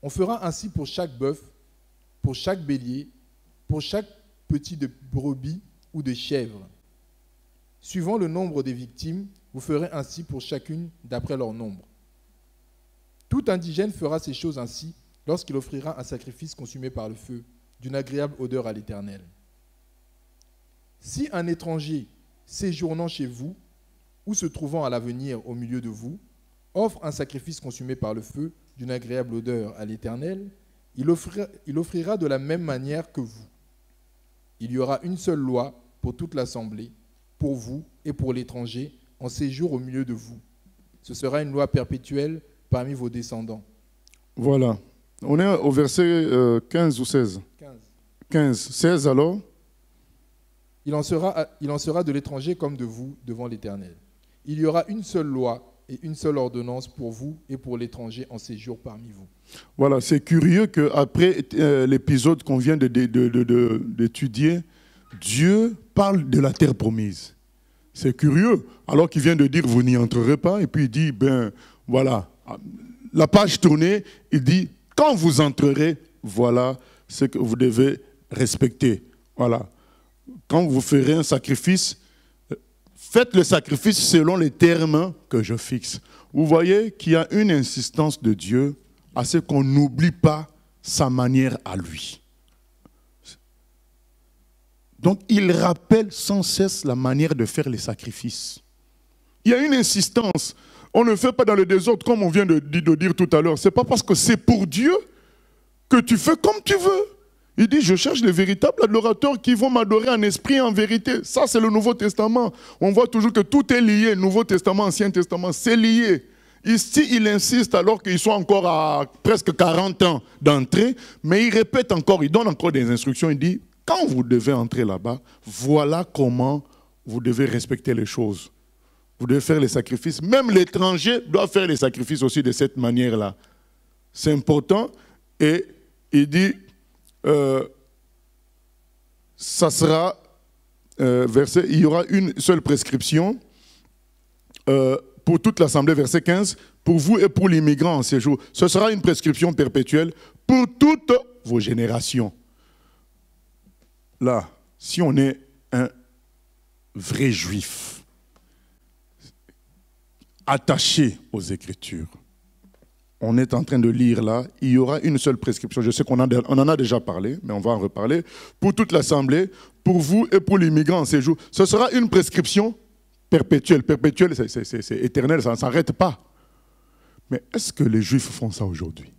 On fera ainsi pour chaque bœuf, pour chaque bélier, pour chaque petit de brebis ou de chèvre. Suivant le nombre des victimes, vous ferez ainsi pour chacune d'après leur nombre. Tout indigène fera ces choses ainsi lorsqu'il offrira un sacrifice consumé par le feu, d'une agréable odeur à l'Éternel. Si un étranger séjournant chez vous ou se trouvant à l'avenir au milieu de vous offre un sacrifice consumé par le feu, d'une agréable odeur à l'Éternel, il, il offrira de la même manière que vous. Il y aura une seule loi pour toute l'assemblée, pour vous et pour l'étranger, en séjour au milieu de vous. Ce sera une loi perpétuelle parmi vos descendants. Voilà. On est au verset 15 euh, ou 16 15. 15. 16 alors il en, sera, il en sera de l'étranger comme de vous devant l'Éternel. Il y aura une seule loi et une seule ordonnance pour vous et pour l'étranger en séjour parmi vous. Voilà, c'est curieux qu'après après euh, l'épisode qu'on vient d'étudier, Dieu parle de la terre promise. C'est curieux, alors qu'il vient de dire vous n'y entrerez pas, et puis il dit, ben voilà, la page tournée, il dit, quand vous entrerez, voilà ce que vous devez respecter. Voilà. Quand vous ferez un sacrifice, Faites le sacrifice selon les termes que je fixe. Vous voyez qu'il y a une insistance de Dieu à ce qu'on n'oublie pas sa manière à lui. Donc il rappelle sans cesse la manière de faire les sacrifices. Il y a une insistance. On ne fait pas dans le désordre comme on vient de, de dire tout à l'heure. Ce n'est pas parce que c'est pour Dieu que tu fais comme tu veux. Il dit, je cherche les véritables adorateurs qui vont m'adorer en esprit et en vérité. Ça, c'est le Nouveau Testament. On voit toujours que tout est lié, Nouveau Testament, Ancien Testament, c'est lié. Ici, il insiste alors qu'ils sont encore à presque 40 ans d'entrée, mais il répète encore, il donne encore des instructions. Il dit, quand vous devez entrer là-bas, voilà comment vous devez respecter les choses. Vous devez faire les sacrifices. Même l'étranger doit faire les sacrifices aussi de cette manière-là. C'est important. Et il dit, euh, ça sera euh, il y aura une seule prescription euh, pour toute l'Assemblée, verset 15, pour vous et pour les migrants en séjour. Ce sera une prescription perpétuelle pour toutes vos générations. Là, si on est un vrai juif, attaché aux Écritures, on est en train de lire là, il y aura une seule prescription. Je sais qu'on en a déjà parlé, mais on va en reparler. Pour toute l'Assemblée, pour vous et pour les migrants en séjour, ce sera une prescription perpétuelle. Perpétuelle, c'est éternel, ça ne s'arrête pas. Mais est-ce que les Juifs font ça aujourd'hui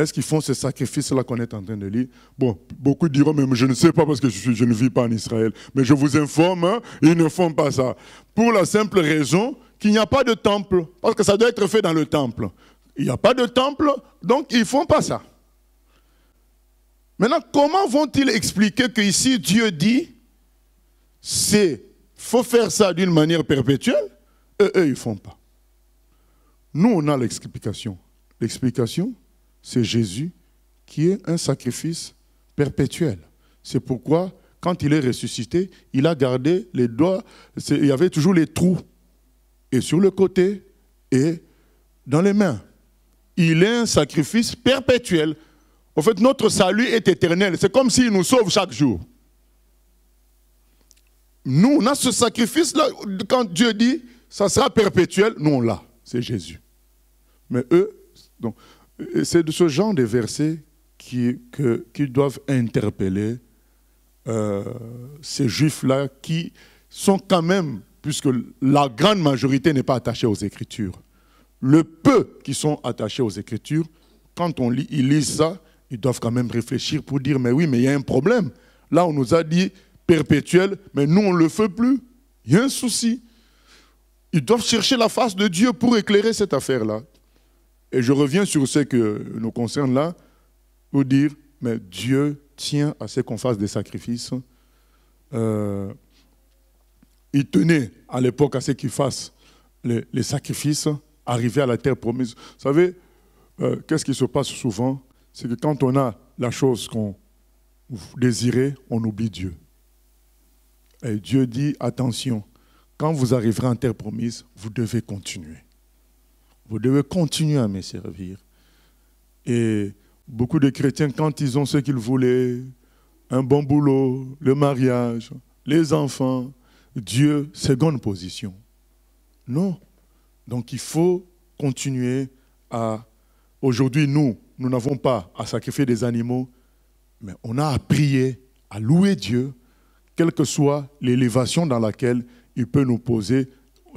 est-ce qu'ils font ce sacrifice-là qu'on est en train de lire Bon, beaucoup diront, mais je ne sais pas parce que je, ne vis pas en Israël. Mais je vous informe, hein, ils ne font pas ça. Pour la simple raison qu'il n'y a pas de temple. Parce que ça doit être fait dans le temple. Il n'y a pas de temple, donc ils ne font pas ça. Maintenant, comment vont-ils expliquer que ici Dieu dit, c'est, faut faire ça d'une manière perpétuelle, et eux, ils ne font pas. Nous, on a l'explication. L'explication, c'est Jésus qui est un sacrifice perpétuel. C'est pourquoi, quand il est ressuscité, il a gardé les doigts, il y avait toujours les trous, et sur le côté, et dans les mains. Il est un sacrifice perpétuel. En fait, notre salut est éternel. C'est comme s'il nous sauve chaque jour. Nous, on a ce sacrifice-là. Quand Dieu dit, ça sera perpétuel, nous, on l'a. C'est Jésus. Mais eux, donc, c'est de ce genre de versets qui, qui doivent interpeller euh, ces juifs-là qui sont quand même, puisque la grande majorité n'est pas attachée aux Écritures, le peu qui sont attachés aux Écritures, quand on lit, ils lisent ça, ils doivent quand même réfléchir pour dire, mais oui, mais il y a un problème. Là, on nous a dit perpétuel, mais nous, on ne le fait plus. Il y a un souci. Ils doivent chercher la face de Dieu pour éclairer cette affaire-là. Et je reviens sur ce que nous concerne là, pour dire, mais Dieu tient à ce qu'on fasse des sacrifices. Euh, il tenait à l'époque à ce qu'il fasse les, sacrifices, arriver à la terre promise. Vous savez, euh, qu'est-ce qui se passe souvent C'est que quand on a la chose qu'on désirait, on oublie Dieu. Et Dieu dit, attention, quand vous arriverez en terre promise, vous devez continuer. Vous devez continuer à me servir. Et beaucoup de chrétiens, quand ils ont ce qu'ils voulaient, un bon boulot, le mariage, les enfants, Dieu, seconde position. Non. Donc il faut continuer à... Aujourd'hui, nous, nous n'avons pas à sacrifier des animaux, mais on a à prier, à louer Dieu, quelle que soit l'élévation dans laquelle il peut nous poser.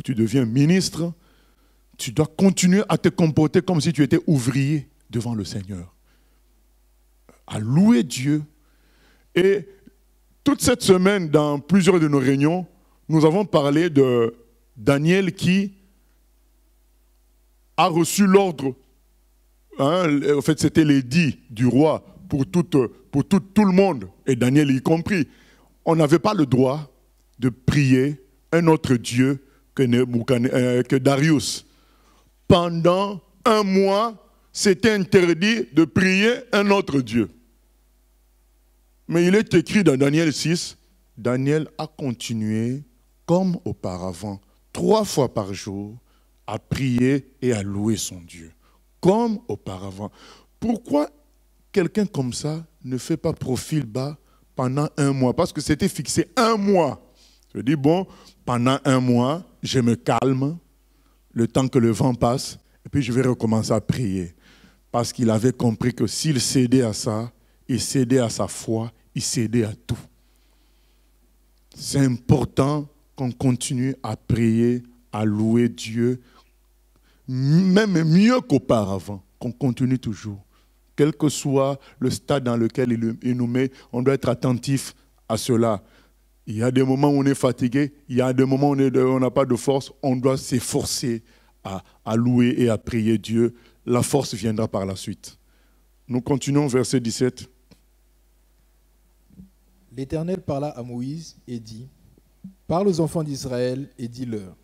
Tu deviens ministre, tu dois continuer à te comporter comme si tu étais ouvrier devant le Seigneur, à louer Dieu. Et toute cette semaine, dans plusieurs de nos réunions, nous avons parlé de Daniel qui a reçu l'ordre, hein, en fait c'était l'édit du roi pour, tout, le monde, et Daniel y compris. On n'avait pas le droit de prier un autre Dieu que, euh, que Darius pendant un mois, c'était interdit de prier un autre Dieu. Mais il est écrit dans Daniel 6, Daniel a continué comme auparavant, trois fois par jour, à prier et à louer son Dieu, comme auparavant. Pourquoi quelqu'un comme ça ne fait pas profil bas pendant un mois Parce que c'était fixé un mois. Je dis, bon, pendant un mois, je me calme, le temps que le vent passe, et puis je vais recommencer à prier. Parce qu'il avait compris que s'il cédait à ça, il cédait à sa foi, il cédait à tout. C'est important qu'on continue à prier, à louer Dieu, même mieux qu'auparavant, qu'on continue toujours. Quel que soit le stade dans lequel il nous met, on doit être attentif à cela. Il y a des moments où on est fatigué, il y a des moments où on n'a pas de force, on doit s'efforcer à, louer et à prier Dieu. La force viendra par la suite. Nous continuons verset 17. L'Éternel parla à Moïse et dit, Parle aux enfants d'Israël et dis-leur,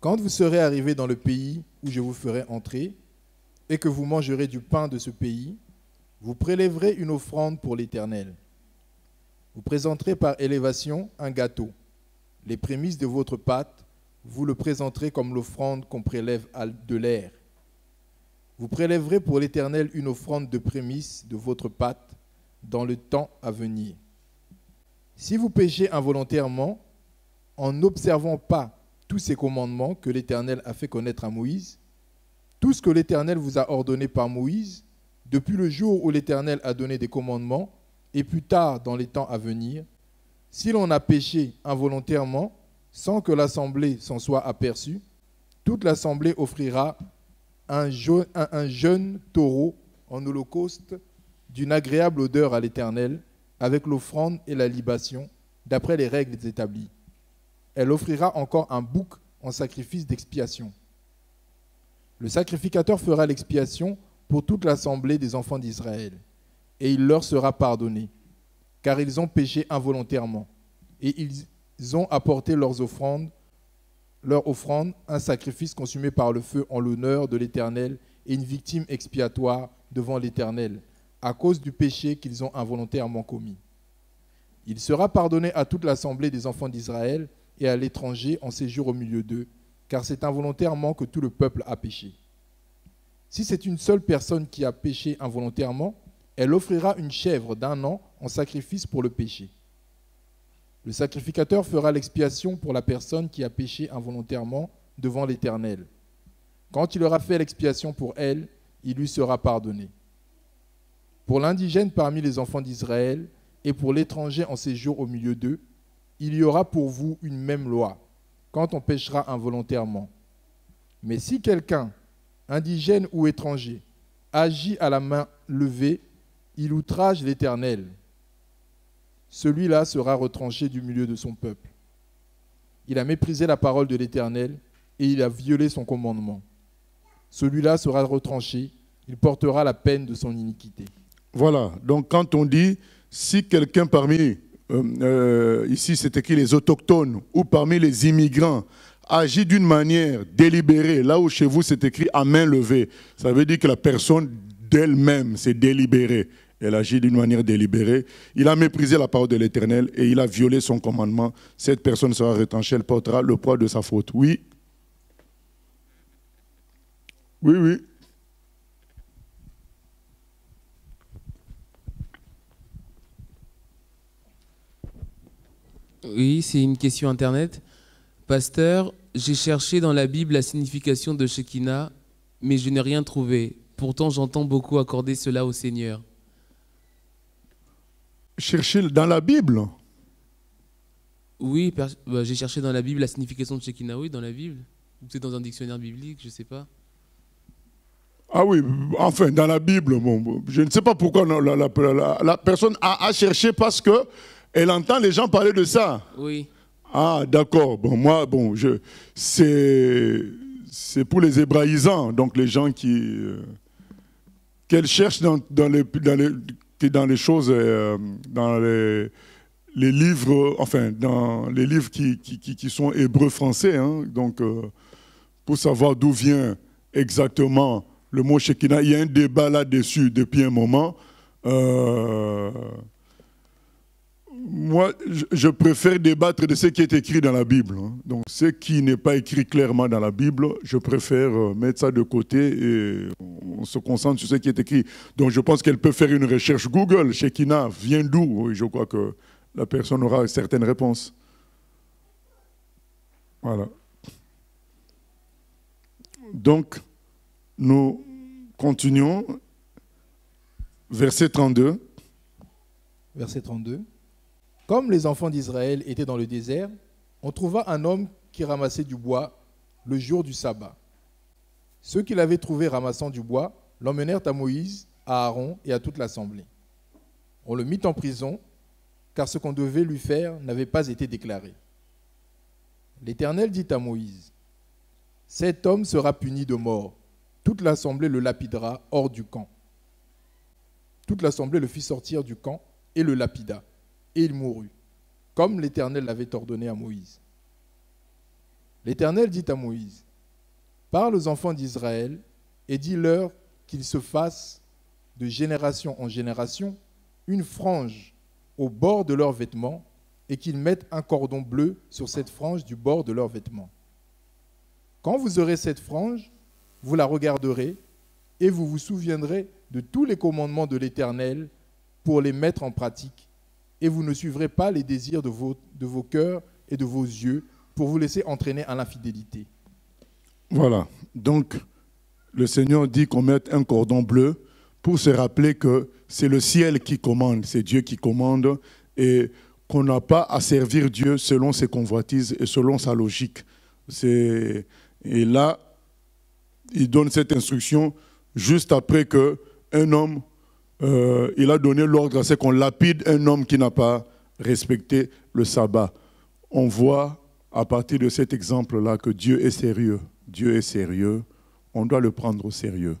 Quand vous serez arrivés dans le pays où je vous ferai entrer, et que vous mangerez du pain de ce pays, vous prélèverez une offrande pour l'Éternel. Vous présenterez par élévation un gâteau. Les prémices de votre pâte, vous le présenterez comme l'offrande qu'on prélève de l'air. Vous prélèverez pour l'Éternel une offrande de prémices de votre pâte dans le temps à venir. Si vous péchez involontairement, en n'observant pas tous ces commandements que l'Éternel a fait connaître à Moïse, tout ce que l'Éternel vous a ordonné par Moïse, depuis le jour où l'Éternel a donné des commandements et plus tard dans les temps à venir, si l'on a péché involontairement, sans que l'assemblée s'en soit aperçue, toute l'assemblée offrira un, jeune, un jeune taureau en holocauste d'une agréable odeur à l'Éternel, avec l'offrande et la libation, d'après les règles établies. Elle offrira encore un bouc en sacrifice d'expiation. Le sacrificateur fera l'expiation pour toute l'assemblée des enfants d'Israël et il leur sera pardonné, car ils ont péché involontairement, et ils ont apporté leurs offrandes, leur offrande, un sacrifice consumé par le feu en l'honneur de l'Éternel, et une victime expiatoire devant l'Éternel, à cause du péché qu'ils ont involontairement commis. Il sera pardonné à toute l'assemblée des enfants d'Israël et à l'étranger en séjour au milieu d'eux, car c'est involontairement que tout le peuple a péché. Si c'est une seule personne qui a péché involontairement, elle offrira une chèvre d'un an en sacrifice pour le péché. Le sacrificateur fera l'expiation pour la personne qui a péché involontairement devant l'Éternel. Quand il aura fait l'expiation pour elle, il lui sera pardonné. Pour l'indigène parmi les enfants d'Israël et pour l'étranger en séjour au milieu d'eux, il y aura pour vous une même loi quand on péchera involontairement. Mais si quelqu'un, indigène ou étranger, agit à la main levée il outrage l'Éternel. Celui-là sera retranché du milieu de son peuple. Il a méprisé la parole de l'Éternel et il a violé son commandement. Celui-là sera retranché, il portera la peine de son iniquité. Voilà, donc quand on dit, si quelqu'un parmi, euh, euh, ici c'est écrit les autochtones ou parmi les immigrants, agit d'une manière délibérée, là où chez vous c'est écrit à main levée, ça veut dire que la personne d'elle-même s'est délibérée elle agit d'une manière délibérée. Il a méprisé la parole de l'Éternel et il a violé son commandement. Cette personne sera retranchée, elle portera le poids de sa faute. Oui. Oui, oui. Oui, c'est une question Internet. Pasteur, j'ai cherché dans la Bible la signification de Shekinah, mais je n'ai rien trouvé. Pourtant, j'entends beaucoup accorder cela au Seigneur. Chercher dans la Bible. Oui, bah, j'ai cherché dans la Bible la signification de Shekinaoui, dans la Bible. Ou dans un dictionnaire biblique, je ne sais pas. Ah oui, enfin, dans la Bible, bon, je ne sais pas pourquoi la, personne a, cherché parce que elle entend les gens parler de ça. Oui. Ah, d'accord. Bon, moi, bon, je, c'est, c'est pour les hébraïsants, donc les gens qui, euh, qu'elle cherchent dans, dans, dans les dans les choses, euh, dans les, livres, enfin, dans les livres qui, qui, sont hébreux français hein. donc, euh, pour savoir d'où vient exactement le mot Shekinah, il y a un débat là-dessus depuis un moment. Euh, moi, je préfère débattre de ce qui est écrit dans la Bible. Hein. Donc, ce qui n'est pas écrit clairement dans la Bible, je préfère euh, mettre ça de côté et on se concentre sur ce qui est écrit. Donc, je pense qu'elle peut faire une recherche Google. Kina, vient d'où Je crois que la personne aura certaines réponses. Voilà. Donc, nous continuons. Verset 32. Verset 32. Comme les enfants d'Israël étaient dans le désert, on trouva un homme qui ramassait du bois le jour du sabbat. Ceux qui l'avaient trouvé ramassant du bois l'emmenèrent à Moïse, à Aaron et à toute l'assemblée. On le mit en prison, car ce qu'on devait lui faire n'avait pas été déclaré. L'Éternel dit à Moïse, Cet homme sera puni de mort, toute l'assemblée le lapidera hors du camp. Toute l'assemblée le fit sortir du camp et le lapida et il mourut, comme l'Éternel l'avait ordonné à Moïse. L'Éternel dit à Moïse, Parle aux enfants d'Israël et dis-leur qu'ils se fassent de génération en génération une frange au bord de leurs vêtements et qu'ils mettent un cordon bleu sur cette frange du bord de leurs vêtements. Quand vous aurez cette frange, vous la regarderez et vous vous souviendrez de tous les commandements de l'Éternel pour les mettre en pratique et vous ne suivrez pas les désirs de vos, de vos cœurs et de vos yeux pour vous laisser entraîner à l'infidélité. Voilà. Donc, le Seigneur dit qu'on mette un cordon bleu pour se rappeler que c'est le ciel qui commande, c'est Dieu qui commande et qu'on n'a pas à servir Dieu selon ses convoitises et selon sa logique. Et là, il donne cette instruction juste après que un homme euh, il a donné l'ordre à ce qu'on lapide un homme qui n'a pas respecté le sabbat. On voit à partir de cet exemple-là que Dieu est sérieux. Dieu est sérieux. On doit le prendre au sérieux.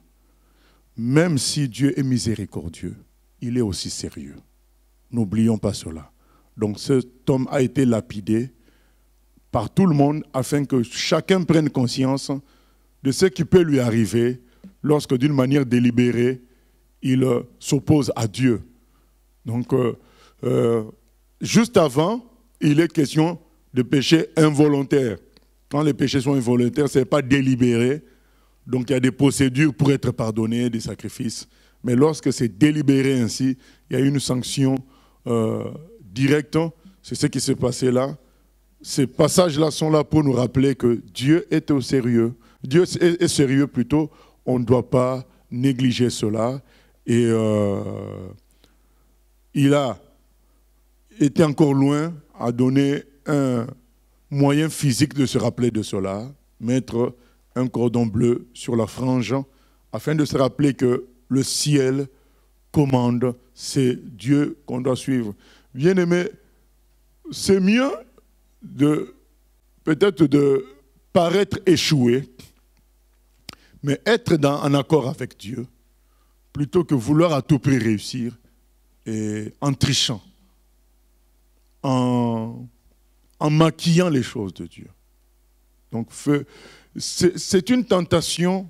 Même si Dieu est miséricordieux, il est aussi sérieux. N'oublions pas cela. Donc cet homme a été lapidé par tout le monde afin que chacun prenne conscience de ce qui peut lui arriver lorsque d'une manière délibérée, il euh, s'oppose à Dieu. Donc, euh, euh, juste avant, il est question de péché involontaire. Quand les péchés sont involontaires, ce n'est pas délibéré. Donc, il y a des procédures pour être pardonné, des sacrifices. Mais lorsque c'est délibéré ainsi, il y a une sanction directe. C'est ce qui s'est passé là. Ces passages-là sont là pour nous rappeler que Dieu est au sérieux. Dieu est sérieux plutôt. On ne doit pas négliger cela. Et euh, il a été encore loin à donner un moyen physique de se rappeler de cela, mettre un cordon bleu sur la frange, afin de se rappeler que le ciel commande, c'est Dieu qu'on doit suivre. Bien aimé, c'est mieux de peut-être de paraître échoué, mais être dans, en accord avec Dieu plutôt que vouloir à tout prix réussir et en trichant, en, maquillant les choses de Dieu. Donc c'est une tentation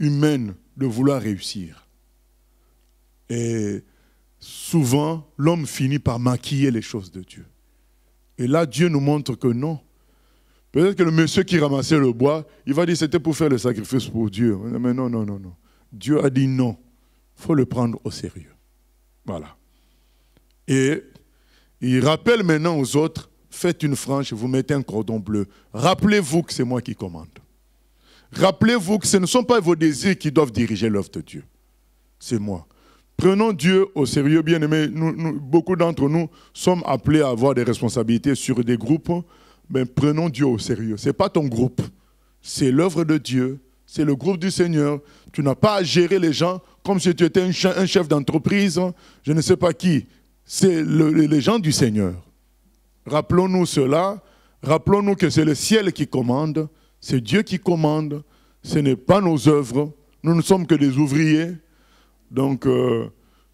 humaine de vouloir réussir. Et souvent, l'homme finit par maquiller les choses de Dieu. Et là, Dieu nous montre que non. Peut-être que le monsieur qui ramassait le bois, il va dire c'était pour faire le sacrifice pour Dieu. Mais non, non, non, non. Dieu a dit non faut le prendre au sérieux. Voilà. Et il rappelle maintenant aux autres, faites une frange, vous mettez un cordon bleu. Rappelez-vous que c'est moi qui commande. Rappelez-vous que ce ne sont pas vos désirs qui doivent diriger l'œuvre de Dieu. C'est moi. Prenons Dieu au sérieux, bien-aimés. beaucoup d'entre nous sommes appelés à avoir des responsabilités sur des groupes, mais prenons Dieu au sérieux. Ce n'est pas ton groupe, c'est l'œuvre de Dieu c'est le groupe du Seigneur. Tu n'as pas à gérer les gens comme si tu étais un chef d'entreprise, je ne sais pas qui. C'est les gens du Seigneur. Rappelons-nous cela. Rappelons-nous que c'est le ciel qui commande. C'est Dieu qui commande. Ce n'est pas nos œuvres. Nous ne sommes que des ouvriers. Donc, euh,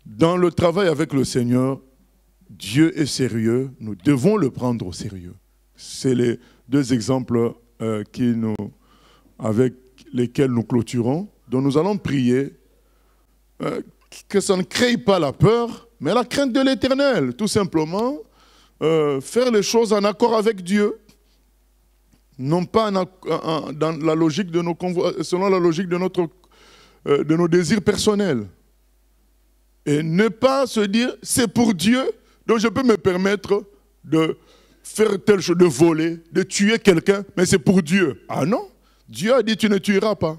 dans le travail avec le Seigneur, Dieu est sérieux. Nous devons le prendre au sérieux. C'est les deux exemples euh, qui nous, avec lesquels nous clôturons, dont nous allons prier, euh, que ça ne crée pas la peur, mais la crainte de l'éternel, tout simplement, euh, faire les choses en accord avec Dieu, non pas dans la logique de nos euh, selon la logique de, notre, de nos désirs personnels. Et ne pas se dire, c'est pour Dieu, donc je peux me permettre de faire tel chose, de voler, de tuer quelqu'un, mais c'est pour Dieu. Ah non, Dieu a dit tu ne tueras pas.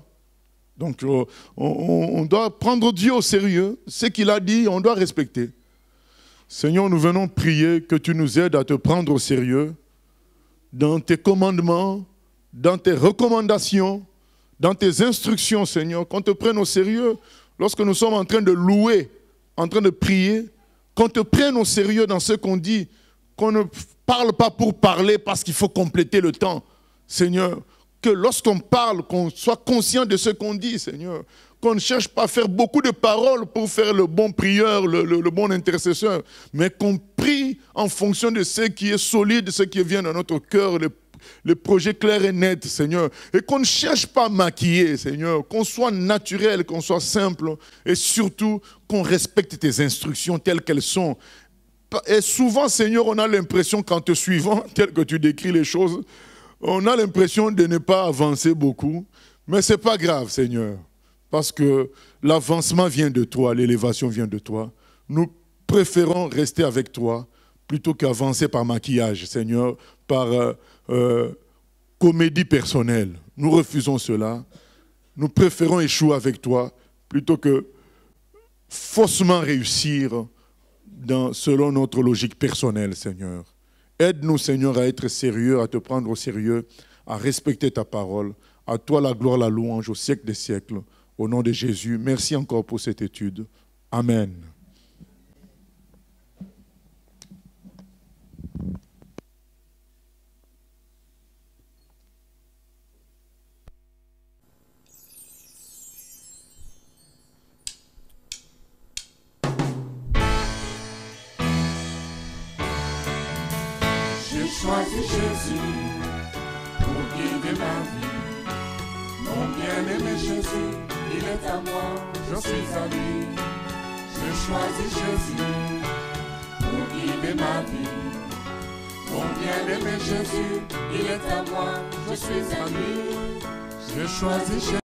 Donc euh, on, doit prendre Dieu au sérieux. Ce qu'il a dit, on doit respecter. Seigneur, nous venons prier que tu nous aides à te prendre au sérieux dans tes commandements, dans tes recommandations, dans tes instructions, Seigneur, qu'on te prenne au sérieux lorsque nous sommes en train de louer, en train de prier, qu'on te prenne au sérieux dans ce qu'on dit, qu'on ne parle pas pour parler parce qu'il faut compléter le temps. Seigneur, que lorsqu'on parle, qu'on soit conscient de ce qu'on dit, Seigneur. Qu'on ne cherche pas à faire beaucoup de paroles pour faire le bon prieur, le, bon intercesseur, mais qu'on prie en fonction de ce qui est solide, ce qui vient dans notre cœur, le le projet clair et net, Seigneur. Et qu'on ne cherche pas à maquiller, Seigneur. Qu'on soit naturel, qu'on soit simple. Et surtout, qu'on respecte tes instructions telles qu'elles sont. Et souvent, Seigneur, on a l'impression qu'en te suivant, tel que tu décris les choses, on a l'impression de ne pas avancer beaucoup, mais ce n'est pas grave, Seigneur, parce que l'avancement vient de toi, l'élévation vient de toi. Nous préférons rester avec toi plutôt qu'avancer par maquillage, Seigneur, par euh, euh, comédie personnelle. Nous refusons cela. Nous préférons échouer avec toi plutôt que faussement réussir selon notre logique personnelle, Seigneur. Aide-nous, Seigneur, à être sérieux, à te prendre au sérieux, à respecter ta parole. À toi la gloire, la louange au siècle des siècles. Au nom de Jésus, merci encore pour cette étude. Amen. Choisis Jésus pour guider ma vie. Mon bien-aimé Jésus, il est à moi, je suis ami. lui. Je choisis Jésus pour guider ma vie. Mon bien-aimé Jésus, il est à moi, je suis ami. Je choisis